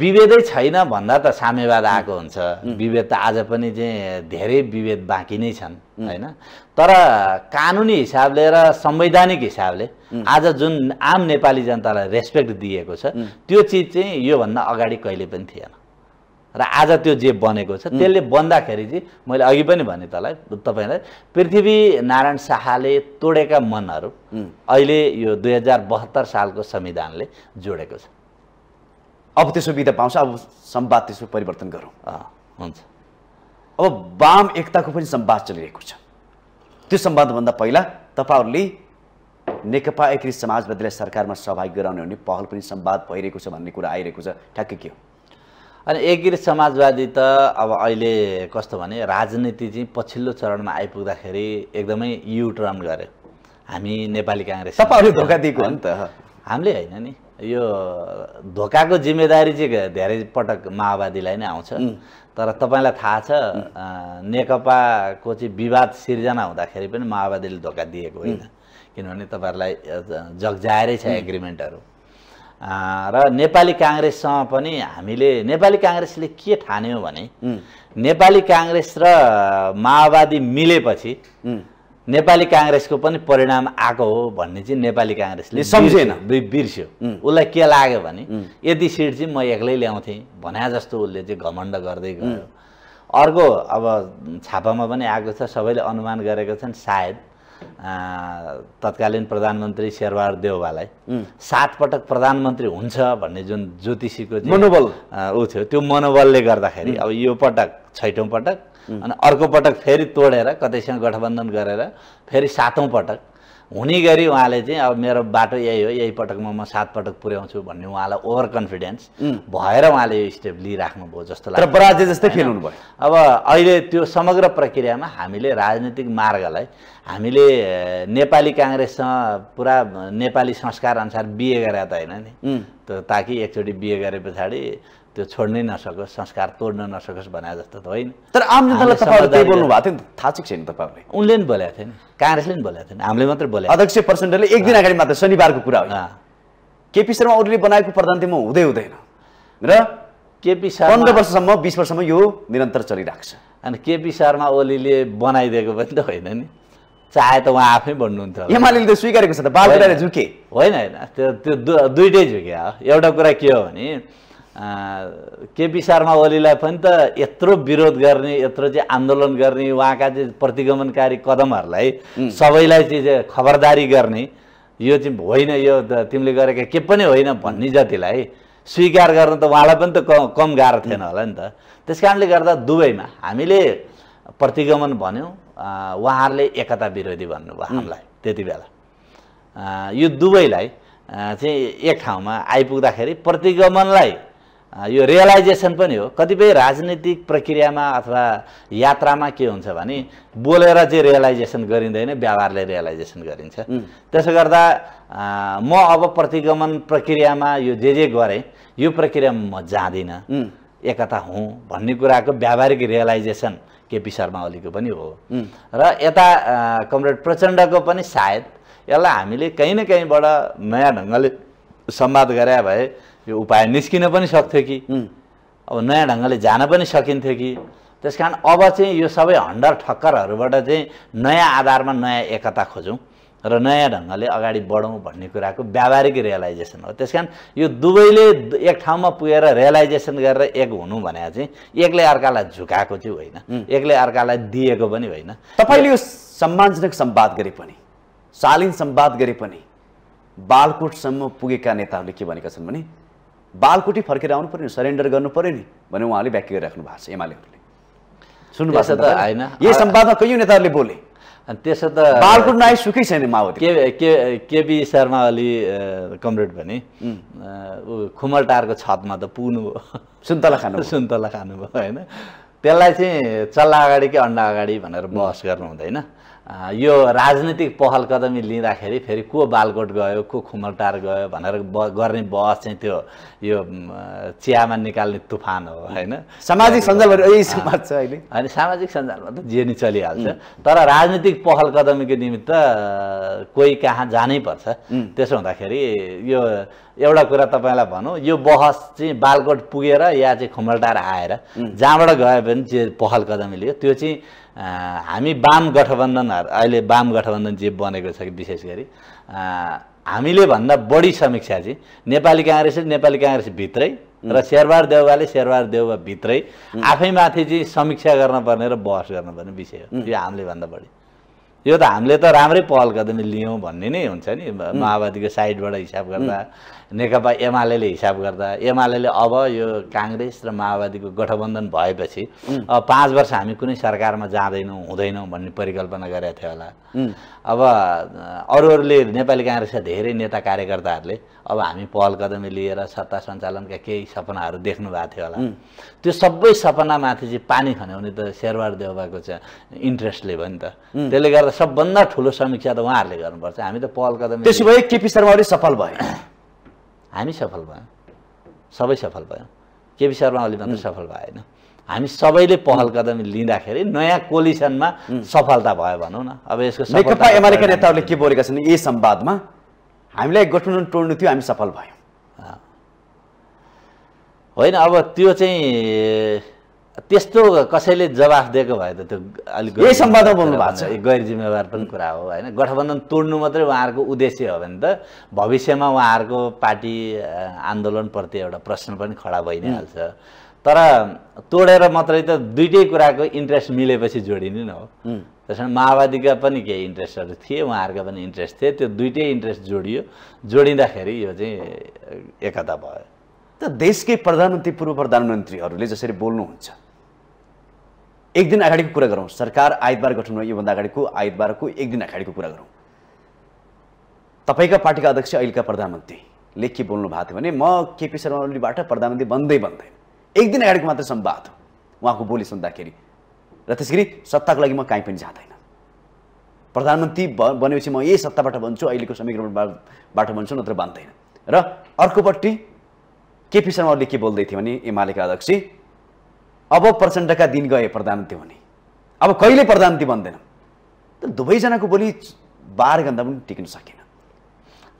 विभेदै छैन भन्दा त साम्यवाद आएको हुन्छ विभेद त आज पनि चाहिँ धेरै विभेद बाँकी नै छन् होइन तर कानुनी हिसाबले र संवैधानिक हिसाबले आज जुन आम नेपाली जनतालाई रेस्पेक्ट दिएको छ त्यो चिज चाहिँ योभन्दा अगाडि कहिले पनि थिएन र आज त्यो जे बनेको छ त्यसले बन्दाखेरि चाहिँ मैले अघि पनि भने तँलाई तपाईँलाई पृथ्वी नारायण शाहले तोडेका मनहरू अहिले यो दुई हजार बहत्तर सालको संविधानले जोडेको छ अब त्यसो विधा पाउँछ अब सम्वाद त्यसो परिवर्तन गरौँ हुन्छ अब वाम एकताको पनि सम्वाद चलिरहेको छ त्यो सम्वादभन्दा पहिला तपाईँहरूले नेकपा एकृत समाजवादीलाई सरकारमा सहभागी गराउने हुने पहल पनि सम्वाद भइरहेको छ भन्ने कुरा आइरहेको छ ठ्याक्कै के हो अनि एकगिर समाजवादी त अब अहिले कस्तो भने राजनीति चाहिँ पछिल्लो चरणमा आइपुग्दाखेरि एकदमै युटर्न गऱ्यो हामी नेपाली काङ्ग्रेस तपाईँहरू धोका दिएको हो नि त हामीले होइन नि यो धोकाको जिम्मेदारी चाहिँ धेरै पटक माओवादीलाई नै आउँछ तर तपाईँलाई थाहा छ नेकपाको चाहिँ विवाद सिर्जना हुँदाखेरि पनि माओवादीले धोका दिएको होइन किनभने तपाईँहरूलाई जगजाएरै छ एग्रिमेन्टहरू र नेपाली काङ्ग्रेससँग पनि हामीले नेपाली काङ्ग्रेसले के ठान्यो भने नेपाली काङ्ग्रेस र माओवादी मिलेपछि नेपाली काङ्ग्रेसको पनि परिणाम आएको हो भन्ने चाहिँ नेपाली काङ्ग्रेसले सम्झेन बिर्स्यो उसलाई के लाग्यो भने यति सिट चाहिँ म एक्लै ल्याउँथेँ भने जस्तो उसले चाहिँ घमण्ड गर्दै गयो अर्को अब छापामा पनि आएको छ सबैले अनुमान गरेका छन् सायद तत्कालीन प्रधानमन्त्री शेरबहादुर देउवालाई पटक प्रधानमन्त्री हुन्छ भन्ने जुन ज्योतिषीको मनोबल ऊ थियो त्यो मनोबलले गर्दाखेरि अब यो पटक छैटौँ पटक अनि अर्को पटक फेरि तोडेर कतैसँग गठबन्धन गरेर फेरि सातौँ पटक हुने गरी उहाँले चाहिँ अब मेरो बाटो यही हो यही पटकमा म सात पटक पुर्याउँछु भन्ने उहाँलाई ओभर कन्फिडेन्स भएर उहाँले यो स्टेप लिइराख्नुभयो जस्तो लाग्छ पराजय जस्तै फिल हुनुभयो अब अहिले त्यो समग्र प्रक्रियामा हामीले राजनीतिक मार्गलाई हामीले नेपाली काङ्ग्रेससँग पुरा नेपाली संस्कार अनुसार बिहे गरेर त होइन नि त ताकि एकचोटि बिहे गरे पछाडि त्यो छोड्नै नसकोस् संस्कार तोड्न नसकोस् भने जस्तो त होइन तर आम जनतालाई बोल्नु भएको थियो नि थाहा छ छैन तपाईँले उनले पनि बोलेको थिएन काङ्ग्रेसले पनि बोलेको थिएन हामीले मात्रै बोले अध्यक्ष प्रचण्डले एक दिन अगाडि मात्र शनिबारको कुरा हो केपी शर्मा ओलीले बनाएको प्रधानमन्त्रीमा हुँदै हुँदैन र केपी शर्मा पन्ध्र वर्षसम्म बिस वर्षसम्म यो निरन्तर चलिरहेको छ अनि केपी शर्मा ओलीले बनाइदिएको पनि त होइन नि चाहे त उहाँ आफै भन्नुहुन्थ्यो एमाले त स्वीकारेको छ त बाल झुके होइन होइन त्यो त्यो दुइटै हो एउटा कुरा के हो भने केपी शर्मा ओलीलाई पनि त यत्रो विरोध गर्ने यत्रो चाहिँ आन्दोलन गर्ने उहाँका चाहिँ प्रतिगमनकारी कदमहरूलाई सबैलाई चाहिँ खबरदारी गर्ने यो चाहिँ होइन यो तिमीले गरेका के पनि होइन भन्ने जतिलाई स्वीकार गर्न त उहाँलाई पनि त कम कम गाह्रो थिएन होला नि त त्यस कारणले गर्दा दुवैमा हामीले प्रतिगमन भन्यौँ उहाँहरूले एकता विरोधी भन्नुभयो हामीलाई त्यति बेला यो दुवैलाई चाहिँ एक ठाउँमा आइपुग्दाखेरि प्रतिगमनलाई यो रियलाइजेसन पनि हो कतिपय राजनीतिक प्रक्रियामा अथवा यात्रामा के हुन्छ भने बोलेर चाहिँ रियलाइजेसन गरिँदैन व्यवहारले रियलाइजेसन गरिन्छ त्यसो गर्दा म अब प्रतिगमन प्रक्रियामा यो जे जे गरेँ यो प्रक्रियामा म जाँदिनँ एकता हुँ भन्ने कुराको व्यावहारिक रियलाइजेसन केपी शर्मा ओलीको पनि हो र यता कमरेड प्रचण्डको पनि सायद यसलाई हामीले कहीँ न कहीँबाट नयाँ ढङ्गले संवाद गरे भए यो उपाय निस्किन पनि सक्थ्यो कि अब नयाँ ढङ्गले जान पनि सकिन्थ्यो कि त्यस कारण अब चाहिँ यो सबै हन्डर ठक्करहरूबाट चाहिँ नयाँ आधारमा नयाँ एकता खोजौँ र नयाँ ढङ्गले अगाडि बढौँ भन्ने कुराको व्यावहारिक रियलाइजेसन हो त्यस कारण यो दुवैले एक ठाउँमा पुगेर रियलाइजेसन गरेर एक हुनु भने चाहिँ एकले अर्कालाई झुकाएको चाहिँ होइन एकले अर्कालाई दिएको पनि होइन तपाईँले यो सम्मानजनक सम्वाद गरे पनि शालीन सम्वाद गरे पनि बालकोटसम्म पुगेका नेताहरूले के भनेका छन् भने बालकुटी फर्केर आउनु पर्यो नि सरेन्डर गर्नु पर्यो नि भनेर उहाँले व्याख्या गरिराख्नु भएको छ एमालेहरूले सुन्नुभएको छ त होइन यही सम्वादमा कैयौँ नेताहरूले बोले अनि त्यसो त बालकुट नाय सुखै छैन माओवादी के के केबी शर्मा ओली कमरेड भने ऊ खुमलटारको छतमा त पुग्नु भयो सुन्तला खानु सुन्तला खानुभयो होइन त्यसलाई चाहिँ चल्ला अगाडि कि अन्डा अगाडि भनेर बहस गर्नु हुँदैन यो राजनीतिक पहल कदमी लिँदाखेरि फेरि को बालकोट गयो को खुमलटार गयो भनेर ब गर्ने बहस चाहिँ त्यो यो चियामा निकाल्ने तुफान हो होइन सामाजिक सञ्जालहरू अहिले होइन सामाजिक सञ्जालमा त जे नि चलिहाल्छ तर राजनीतिक पहल कदमीको निमित्त कोही कहाँ जानै पर्छ त्यसो हुँदाखेरि यो एउटा कुरा तपाईँलाई भनौँ यो बहस चाहिँ बालकोट पुगेर या चाहिँ खुमलटार आएर जहाँबाट गयो भने जे पहल कदमी लियो त्यो चाहिँ हामी वाम गठबन्धनहरू अहिले वाम गठबन्धन जे बनेको छ कि विशेष गरी हामीले भन्दा बढी समीक्षा चाहिँ नेपाली काङ्ग्रेस नेपाली काङ्ग्रेसभित्रै र शेरबार देउवाले शेरबार देउवा आफैमाथि चाहिँ समीक्षा गर्नुपर्ने र बहस गर्नुपर्ने विषय हो यो हामीले भन्दा बढी यो त हामीले त राम्रै पहल कदमी लियौँ भन्ने नै हुन्छ नि माओवादीको साइडबाट हिसाब गर्दा नेकपा एमाले हिसाब गर्दा एमाले अब यो काङ्ग्रेस र माओवादीको गठबन्धन भएपछि अब पाँच वर्ष हामी कुनै सरकारमा जाँदैनौँ हुँदैनौँ भन्ने परिकल्पना गरेका थियो होला अब अरू अरूले नेपाली काङ्ग्रेसका धेरै नेता कार्यकर्ताहरूले अब हामी पहल कदम लिएर सत्ता सञ्चालनका केही सपनाहरू देख्नु भएको थियो होला त्यो सबै सपनामाथि चाहिँ पानी खन्याउने त शेरवार देउबाको चाहिँ इन्ट्रेस्टले भयो नि त त्यसले गर्दा सबभन्दा ठुलो समीक्षा त उहाँहरूले गर्नुपर्छ हामी त पहल कदम त्यसो भए केपी शर्मा ओली सफल भयो *coughs* हामी सफल भयौँ सबै सफल भयौँ केपी शर्मा ओली मात्र सफल भएन हामी सबैले पहल कदम लिँदाखेरि नयाँ कोलिसनमा सफलता भयो भनौँ न अब यसको नेकपा एमालेका नेताहरूले के बोलेका छन् यही सम्वादमा हामीलाई गठबन्धन तोड्नु थियो हामी सफल भयौँ होइन अब त्यो चाहिँ त्यस्तो कसैले जवाफ दिएको भए त त्यो अलिक यही सम्वादमा बोल्नु भएको छ गैर जिम्मेवार पनि कुरा हो होइन गठबन्धन तोड्नु मात्रै उहाँहरूको उद्देश्य हो भने त भविष्यमा उहाँहरूको पार्टी आन्दोलनप्रति एउटा प्रश्न पनि खडा भइ नै हाल्छ तर तोडेर मात्रै त दुइटै कुराको इन्ट्रेस्ट मिलेपछि जोडिने नै हो त्यस कारण माओवादीका पनि केही इन्ट्रेस्टहरू थिए उहाँहरूका पनि इन्ट्रेस्ट थिए त्यो दुइटै इन्ट्रेस्ट जोडियो जोडिँदाखेरि यो चाहिँ एकता भयो त देशकै प्रधानमन्त्री पूर्व प्रधानमन्त्रीहरूले जसरी बोल्नुहुन्छ एक दिन अगाडिको कुरा गरौँ सरकार आइतबार गठन भयो योभन्दा अगाडिको आइतबारको एक दिन अगाडिको कुरा गरौँ तपाईँका पार्टीका अध्यक्ष अहिलेका प्रधानमन्त्रीले के बोल्नु भएको थियो भने म केपी शर्मा ओलीबाट प्रधानमन्त्री बन्दै बन्दै एक दिन अगाडिको मात्र सम्वाद हो उहाँको बोली सुन्दाखेरि र त्यस गरी सत्ताको लागि म काहीँ पनि जाँदैन प्रधानमन्त्री बनेपछि म यही सत्ताबाट बन्छु अहिलेको समीकरणबाट बन्छु नत्र बन्दैन र अर्कोपट्टि केपी शर्मा ओली के बोल्दै थियो भने एमालेका अध्यक्ष अब प्रचण्डका दिन गए प्रधानमन्त्री हुने अब कहिले प्रधानमन्त्री बन्दैन तर दुवैजनाको बोली बाह्र घन्टा पनि टिक्न सकेन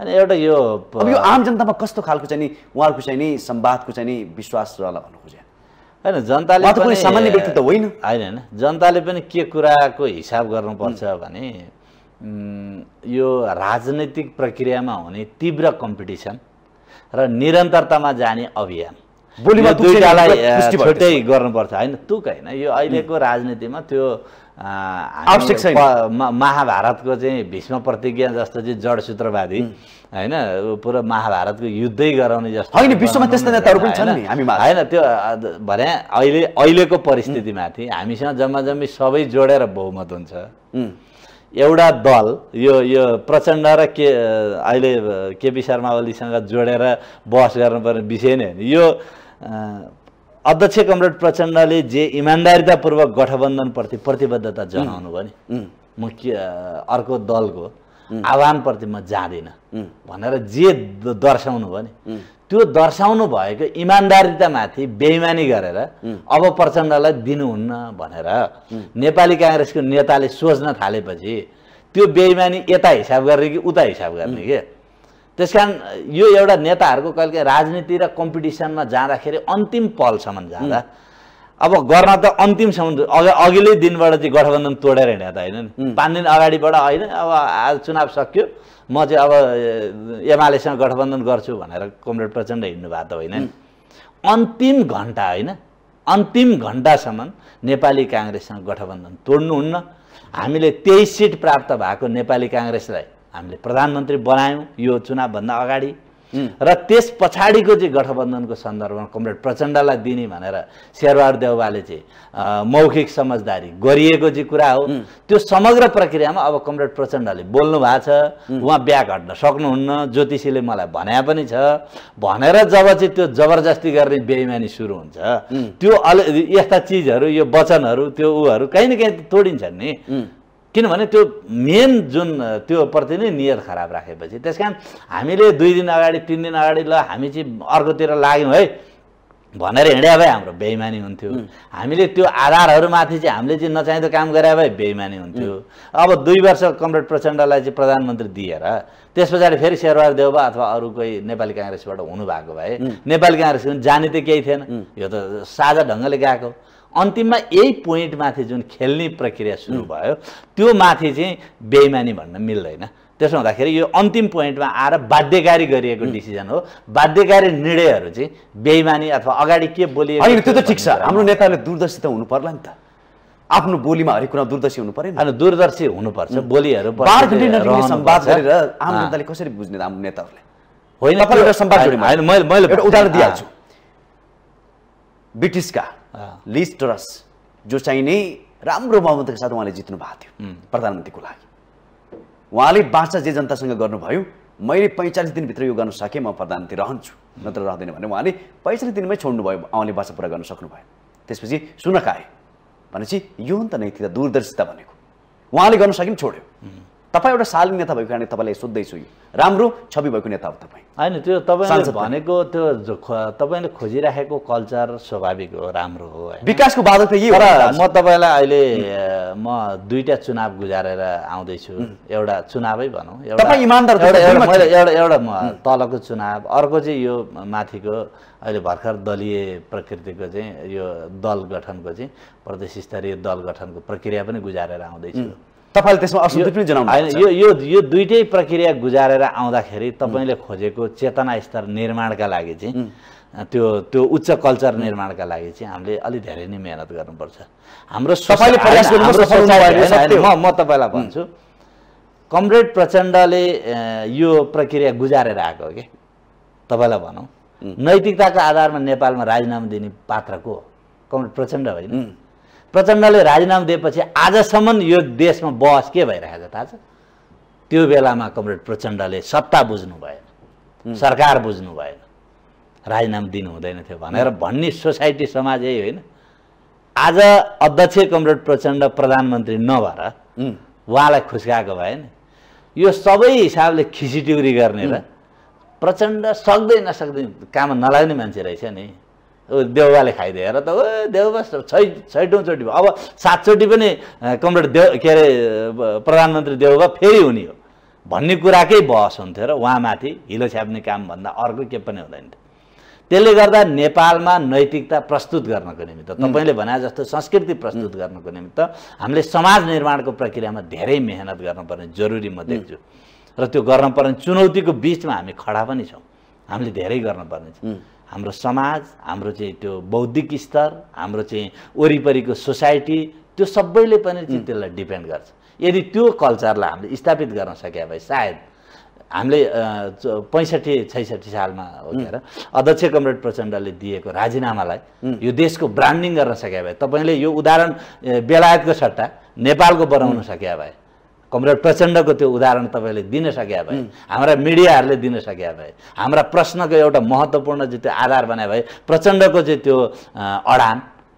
अनि एउटा यो अब यो आम जनतामा कस्तो खालको चाहिँ नि उहाँहरूको चाहिँ नि सम्वादको चाहिँ नि विश्वास रहला भन्नु खोजे होइन जनताले पनि सामान्य व्यक्ति त होइन होइन होइन जनताले पनि के कुराको हिसाब गर्नुपर्छ भने यो राजनैतिक प्रक्रियामा हुने तीव्र कम्पिटिसन र निरन्तरतामा जाने अभियान बोलीमा छुट्टै गर्नुपर्छ होइन तुक होइन यो अहिलेको राजनीतिमा त्यो आवश्यक छ महाभारतको चाहिँ भीष्म प्रतिज्ञा जस्तो चाहिँ जडसूत्रवादी होइन पुरा महाभारतको युद्धै गराउने जस्तो होइन विश्वमा त्यस्तो नेताहरू पनि छन् होइन त्यो भने अहिले अहिलेको परिस्थितिमाथि हामीसँग जम्मा जम्मी सबै जोडेर बहुमत हुन्छ एउटा दल यो यो प्रचण्ड र के अहिले केपी शर्मा ओलीसँग जोडेर बहस गर्नुपर्ने विषय नै होइन यो अध्यक्ष कमरेड प्रचण्डले जे इमान्दारितापूर्वक गठबन्धनप्रति प्रतिबद्धता जनाउनु भयो नि म के अर्को दलको आह्वानप्रति म जाँदिनँ भनेर जे दर्शाउनु भयो नि त्यो दर्शाउनु भएको इमान्दारितामाथि बेइमानी गरेर अब प्रचण्डलाई दिनुहुन्न भनेर नेपाली काङ्ग्रेसको नेताले सोच्न थालेपछि त्यो बेइमानी यता हिसाब गर्ने कि उता हिसाब गर्ने के त्यस कारण यो एउटा नेताहरूको काहीँ राजनीति र कम्पिटिसनमा जाँदाखेरि अन्तिम पलसम्म जाँदा अब गर्न त अन्तिमसम्म अघि अघिल्लै दिनबाट चाहिँ गठबन्धन तोडेर हिँडेर त होइन नि पाँच दिन अगाडिबाट होइन अब आज चुनाव सकियो म चाहिँ अब एमालेसँग गठबन्धन गर्छु भनेर कमरेड प्रचण्ड हिँड्नु भएको त होइन नि अन्तिम घन्टा होइन अन्तिम घन्टासम्म नेपाली काङ्ग्रेससँग गठबन्धन तोड्नुहुन्न हामीले तेइस सिट प्राप्त भएको नेपाली काङ्ग्रेसलाई हामीले प्रधानमन्त्री बनायौँ यो चुनावभन्दा अगाडि र त्यस पछाडिको चाहिँ गठबन्धनको सन्दर्भमा कमरेड प्रचण्डलाई दिने भनेर शेरबहादुर देउवाले चाहिँ मौखिक समझदारी गरिएको चाहिँ कुरा हो त्यो समग्र प्रक्रियामा अब कमरेड प्रचण्डले बोल्नु भएको छ उहाँ बिहा घट्न सक्नुहुन्न ज्योतिषीले मलाई भने पनि छ भनेर जब चाहिँ त्यो जबरजस्ती गर्ने बेइमानी सुरु हुन्छ त्यो अल यस्ता चिजहरू यो वचनहरू त्यो ऊहरू कहीँ न कहीँ तोडिन्छन् नि किनभने त्यो मेन जुन त्यो प्रति नै नियत खराब राखेपछि त्यस कारण हामीले दुई दिन अगाडि तिन दिन अगाडि ल हामी चाहिँ अर्कोतिर लाग्यौँ है भनेर हिँड्या भए हाम्रो बेइमानी हुन्थ्यो हामीले त्यो आधारहरूमाथि चाहिँ हामीले चाहिँ नचाहिँदो काम गरे भए बेइमानी हुन्थ्यो अब दुई वर्ष कमरेड प्रचण्डलाई चाहिँ प्रधानमन्त्री दिएर त्यस पछाडि फेरि शेरबहादुर देउबा अथवा अरू कोही नेपाली काङ्ग्रेसबाट हुनुभएको भए नेपाली काङ्ग्रेस जाने त केही थिएन यो त साझा ढङ्गले गएको अन्तिममा यही पोइन्टमाथि जुन खेल्ने प्रक्रिया सुरु भयो त्यो माथि चाहिँ बेइमानी भन्न मिल्दैन त्यसो हुँदाखेरि यो अन्तिम पोइन्टमा आएर बाध्यकारी गरिएको डिसिजन हो बाध्यकारी निर्णयहरू चाहिँ बेइमानी अथवा अगाडि के बोलियो त्यो त ठिक छ हाम्रो नेताले दूरदर्शी त हुनु पर्ला नि त आफ्नो बोलीमा हरेक कुरा दूरदर्शी हुनु पर्यो होइन दूरदर्शी हुनुपर्छ बोलीहरू संवाद गरेर आम जनताले कसरी बुझ्ने हाम्रो नेताहरूले होइन मैले उदाहरण दिइहाल्छु ब्रिटिसका लिज ट्रस जो चाहिँ राम्रो बहुमतको साथ उहाँले जित्नु भएको थियो प्रधानमन्त्रीको लागि उहाँले बाचा जे जनतासँग गर्नुभयो मैले पैँचालिस दिनभित्र यो गर्न सकेँ म प्रधानमन्त्री रहन्छु नत्र रहँदैन भने उहाँले पैँचालिस दिनमै छोड्नुभयो उहाँले बाचा पुरा गर्न सक्नुभयो त्यसपछि सुनक आए भनेपछि यो नि त नैतिकता दूरदर्शिता भनेको उहाँले गर्न सकिन् छोड्यो तपाईँ एउटा साल नेता भएको कारणले तपाईँलाई सोध्दैछु यो राम्रो छवि भएको नेता हो तपाईँ होइन त्यो तपाईँले भनेको त्यो तपाईँले खोजिराखेको कल्चर स्वाभाविक हो राम्रो हो विकासको बाधक त यही हो म तपाईँलाई अहिले म दुईवटा चुनाव गुजारेर आउँदैछु एउटा चुनावै भनौँ एउटा इमान्दार एउटा एउटा म तलको चुनाव अर्को चाहिँ यो माथिको अहिले भर्खर दलीय प्रकृतिको चाहिँ यो दल गठनको चाहिँ प्रदेश स्तरीय दल गठनको प्रक्रिया पनि गुजारेर आउँदैछु तपाईँले त्यसमा असन्तुष्टि पनि जनाउनु यो यो यो दुइटै प्रक्रिया गुजारेर आउँदाखेरि तपाईँले खोजेको चेतना स्तर निर्माणका लागि चाहिँ त्यो त्यो उच्च कल्चर निर्माणका लागि चाहिँ हामीले अलिक धेरै नै मेहनत गर्नुपर्छ हाम्रो म तपाईँलाई भन्छु कमरेड प्रचण्डले यो प्रक्रिया गुजारेर आएको हो कि तपाईँलाई भनौँ नैतिकताको आधारमा नेपालमा राजीनामा दिने पात्र को कमरेड प्रचण्ड होइन प्रचण्डले राजीनामा दिएपछि आजसम्म यो देशमा बहस के भइरहेको छ थाहा छ त्यो बेलामा कमरेड प्रचण्डले सत्ता बुझ्नु भएन सरकार बुझ्नु भएन राजीनामा दिनु हुँदैन थियो भनेर भन्ने सोसाइटी समाज यही होइन आज अध्यक्ष कमरेड प्रचण्ड प्रधानमन्त्री नभएर उहाँलाई खुस्काएको भए नि यो सबै हिसाबले खिसिटिउरी गर्ने र प्रचण्ड सक्दै नसक्दै काम नलाग्ने मान्छे रहेछ नि देउबाले खाइदियो हेर त ओ देउबा छै छैटौँचोटि भयो अब सातचोटि पनि कमरेड देउ के अरे प्रधानमन्त्री देउबा फेरि हुने हो भन्ने कुराकै बहस हुन्थ्यो र उहाँमाथि हिलो छ्याप्ने कामभन्दा अर्को के पनि हुँदैन थियो त्यसले गर्दा नेपालमा नैतिकता प्रस्तुत गर्नको निमित्त तपाईँले भने जस्तो संस्कृति प्रस्तुत गर्नको निमित्त हामीले समाज निर्माणको प्रक्रियामा धेरै मेहनत गर्नुपर्ने जरुरी म देख्छु र त्यो गर्नुपर्ने चुनौतीको बिचमा हामी खडा पनि छौँ हामीले धेरै गर्नुपर्ने छ हाम्रो समाज हाम्रो चाहिँ त्यो बौद्धिक स्तर हाम्रो चाहिँ वरिपरिको सोसाइटी त्यो सबैले पनि चाहिँ त्यसलाई डिपेन्ड गर्छ यदि त्यो कल्चरलाई हामीले स्थापित गर्न सके भए सायद हामीले पैँसठी छैसठी सालमा गएर अध्यक्ष कमरेड प्रचण्डले दिएको राजीनामालाई यो देशको ब्रान्डिङ गर्न सके भए तपाईँले यो उदाहरण बेलायतको सट्टा नेपालको बनाउन सके भए कमरेड प्रचण्डको त्यो उदाहरण तपाईँले दिन सके भए हाम्रा मिडियाहरूले दिन सके भए हाम्रा प्रश्नको एउटा महत्त्वपूर्ण चाहिँ त्यो आधार बनाए भए प्रचण्डको चाहिँ त्यो अडान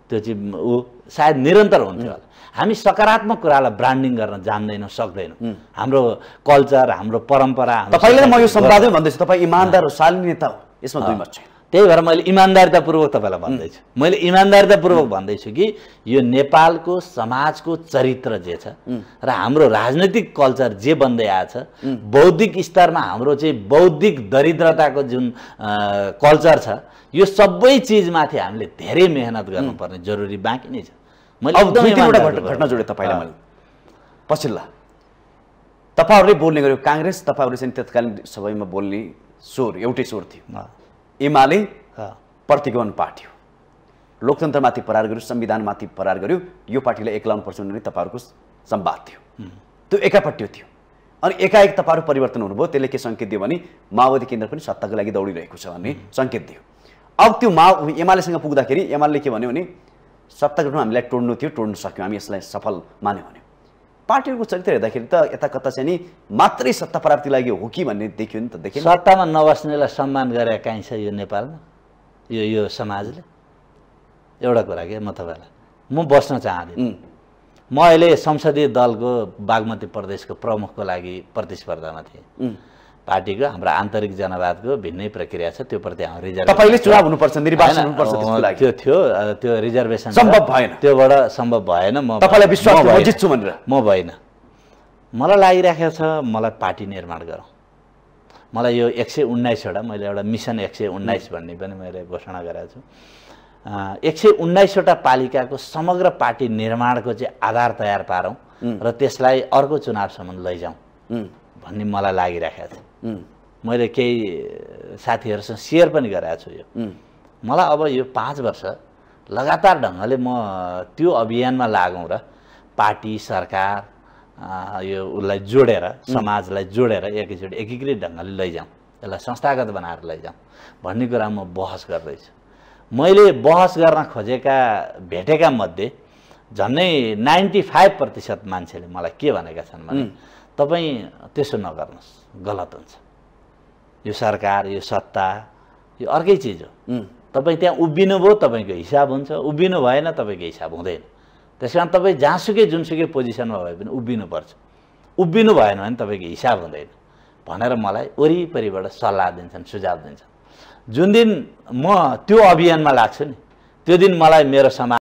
त्यो चाहिँ ऊ सायद निरन्तर हुन्थ्यो होला हामी सकारात्मक कुरालाई ब्रान्डिङ गर्न जान्दैनौँ सक्दैनौँ हाम्रो कल्चर हाम्रो परम्परा तपाईँले म यो सम्पादन भन्दैछु तपाईँ इमान्दार र शालिनेता नेता हो यसमा दुई मत त्यही भएर मैले इमान्दारितापूर्वक तपाईँलाई भन्दैछु मैले इमान्दारितापूर्वक भन्दैछु कि यो नेपालको समाजको चरित्र जे छ र हाम्रो राजनैतिक कल्चर जे बन्दै आएछ बौद्धिक स्तरमा हाम्रो चाहिँ बौद्धिक दरिद्रताको जुन कल्चर छ यो सबै चिजमाथि हामीले धेरै मेहनत गर्नुपर्ने जरुरी बाँकी नै छ मैले घटना जोडेँ तपाईँलाई पछिल्ला तपाईँहरूले बोल्ने गर्यो काङ्ग्रेस तपाईँहरूले चाहिँ तत्कालीन सबैमा बोल्ने स्वर एउटै स्वर थियो एमाले प्रतिगमन पार्टी हो लोकतन्त्रमाथि प्रहार गर्यो संविधानमाथि प्रहार गर्यो यो पार्टीलाई पर्छ भन्ने तपाईँहरूको सम्वाद थियो त्यो एकापट्टि थियो अनि एकाएक तपाईँहरू परिवर्तन हुनुभयो त्यसले के सङ्केत दियो भने माओवादी केन्द्र पनि सत्ताको लागि दौडिरहेको छ भन्ने सङ्केत दियो अब त्यो मा एमालेसँग पुग्दाखेरि एमाले के भन्यो भने सत्ता गठन हामीलाई टोड्नु थियो टोड्नु सक्यौँ हामी यसलाई सफल मान्यौँ भने पार्टीहरूको चरित्र हेर्दाखेरि त यता कता चाहिँ नि मात्रै सत्ता प्राप्ति लागि हो कि भन्ने देखियो नि त देखियो सत्तामा नबस्नेलाई सम्मान गरेर काहीँ यो नेपालमा यो यो समाजले एउटा कुरा के म तपाईँलाई म बस्न चाहदिनँ म अहिले संसदीय दलको बागमती प्रदेशको प्रमुखको लागि प्रतिस्पर्धामा थिएँ पार्टीको हाम्रो आन्तरिक जनवादको भिन्नै प्रक्रिया छ त्योप्रति हाम्रो रिजर्भ तपाईँले चुनाव हुनुपर्छ निर्वाचन हुनुपर्छ त्यो थियो त्यो रिजर्भेसन सम्भव भएन त्योबाट सम्भव भएन म तपाईँलाई विश्वास म भनेर म भएन मलाई लागिराखेको छ मलाई पार्टी निर्माण गरौँ मलाई यो एक सय उन्नाइसवटा मैले एउटा मिसन एक सय उन्नाइस भन्ने पनि मैले घोषणा गरेको छु एक सय उन्नाइसवटा पालिकाको समग्र पार्टी निर्माणको चाहिँ आधार तयार पारौँ र त्यसलाई अर्को चुनावसम्म लैजाउँ भन्ने मलाई लागिरहेको छ मैले केही साथीहरूसँग सेयर पनि गराएको छु यो मलाई अब यो पाँच वर्ष लगातार ढङ्गले म त्यो अभियानमा लागौँ र पार्टी सरकार यो उसलाई जोडेर समाजलाई जोडेर एकैचोटि एकीकृत ढङ्गले लैजाउँ यसलाई संस्थागत बनाएर लैजाउँ भन्ने कुरा म बहस गर्दैछु मैले बहस गर्न खोजेका भेटेका मध्ये झन्नै नाइन्टी फाइभ प्रतिशत मान्छेले मलाई के भनेका छन् भने तपाईँ त्यसो नगर्नुहोस् गलत हुन्छ यो सरकार यो सत्ता यो अर्कै चिज हो तपाईँ त्यहाँ उभिनु उभिनुभयो तपाईँको हिसाब हुन्छ उभिनु भएन तपाईँको हिसाब हुँदैन त्यस कारण तपाईँ जहाँसुकै जुनसुकै पोजिसनमा भए पनि उभिनुपर्छ उभिनु भएन भने तपाईँको हिसाब हुँदैन भनेर मलाई वरिपरिबाट सल्लाह दिन्छन् सुझाव दिन्छन् जुन दिन म त्यो अभियानमा लाग्छु नि त्यो दिन मलाई मेरो समाज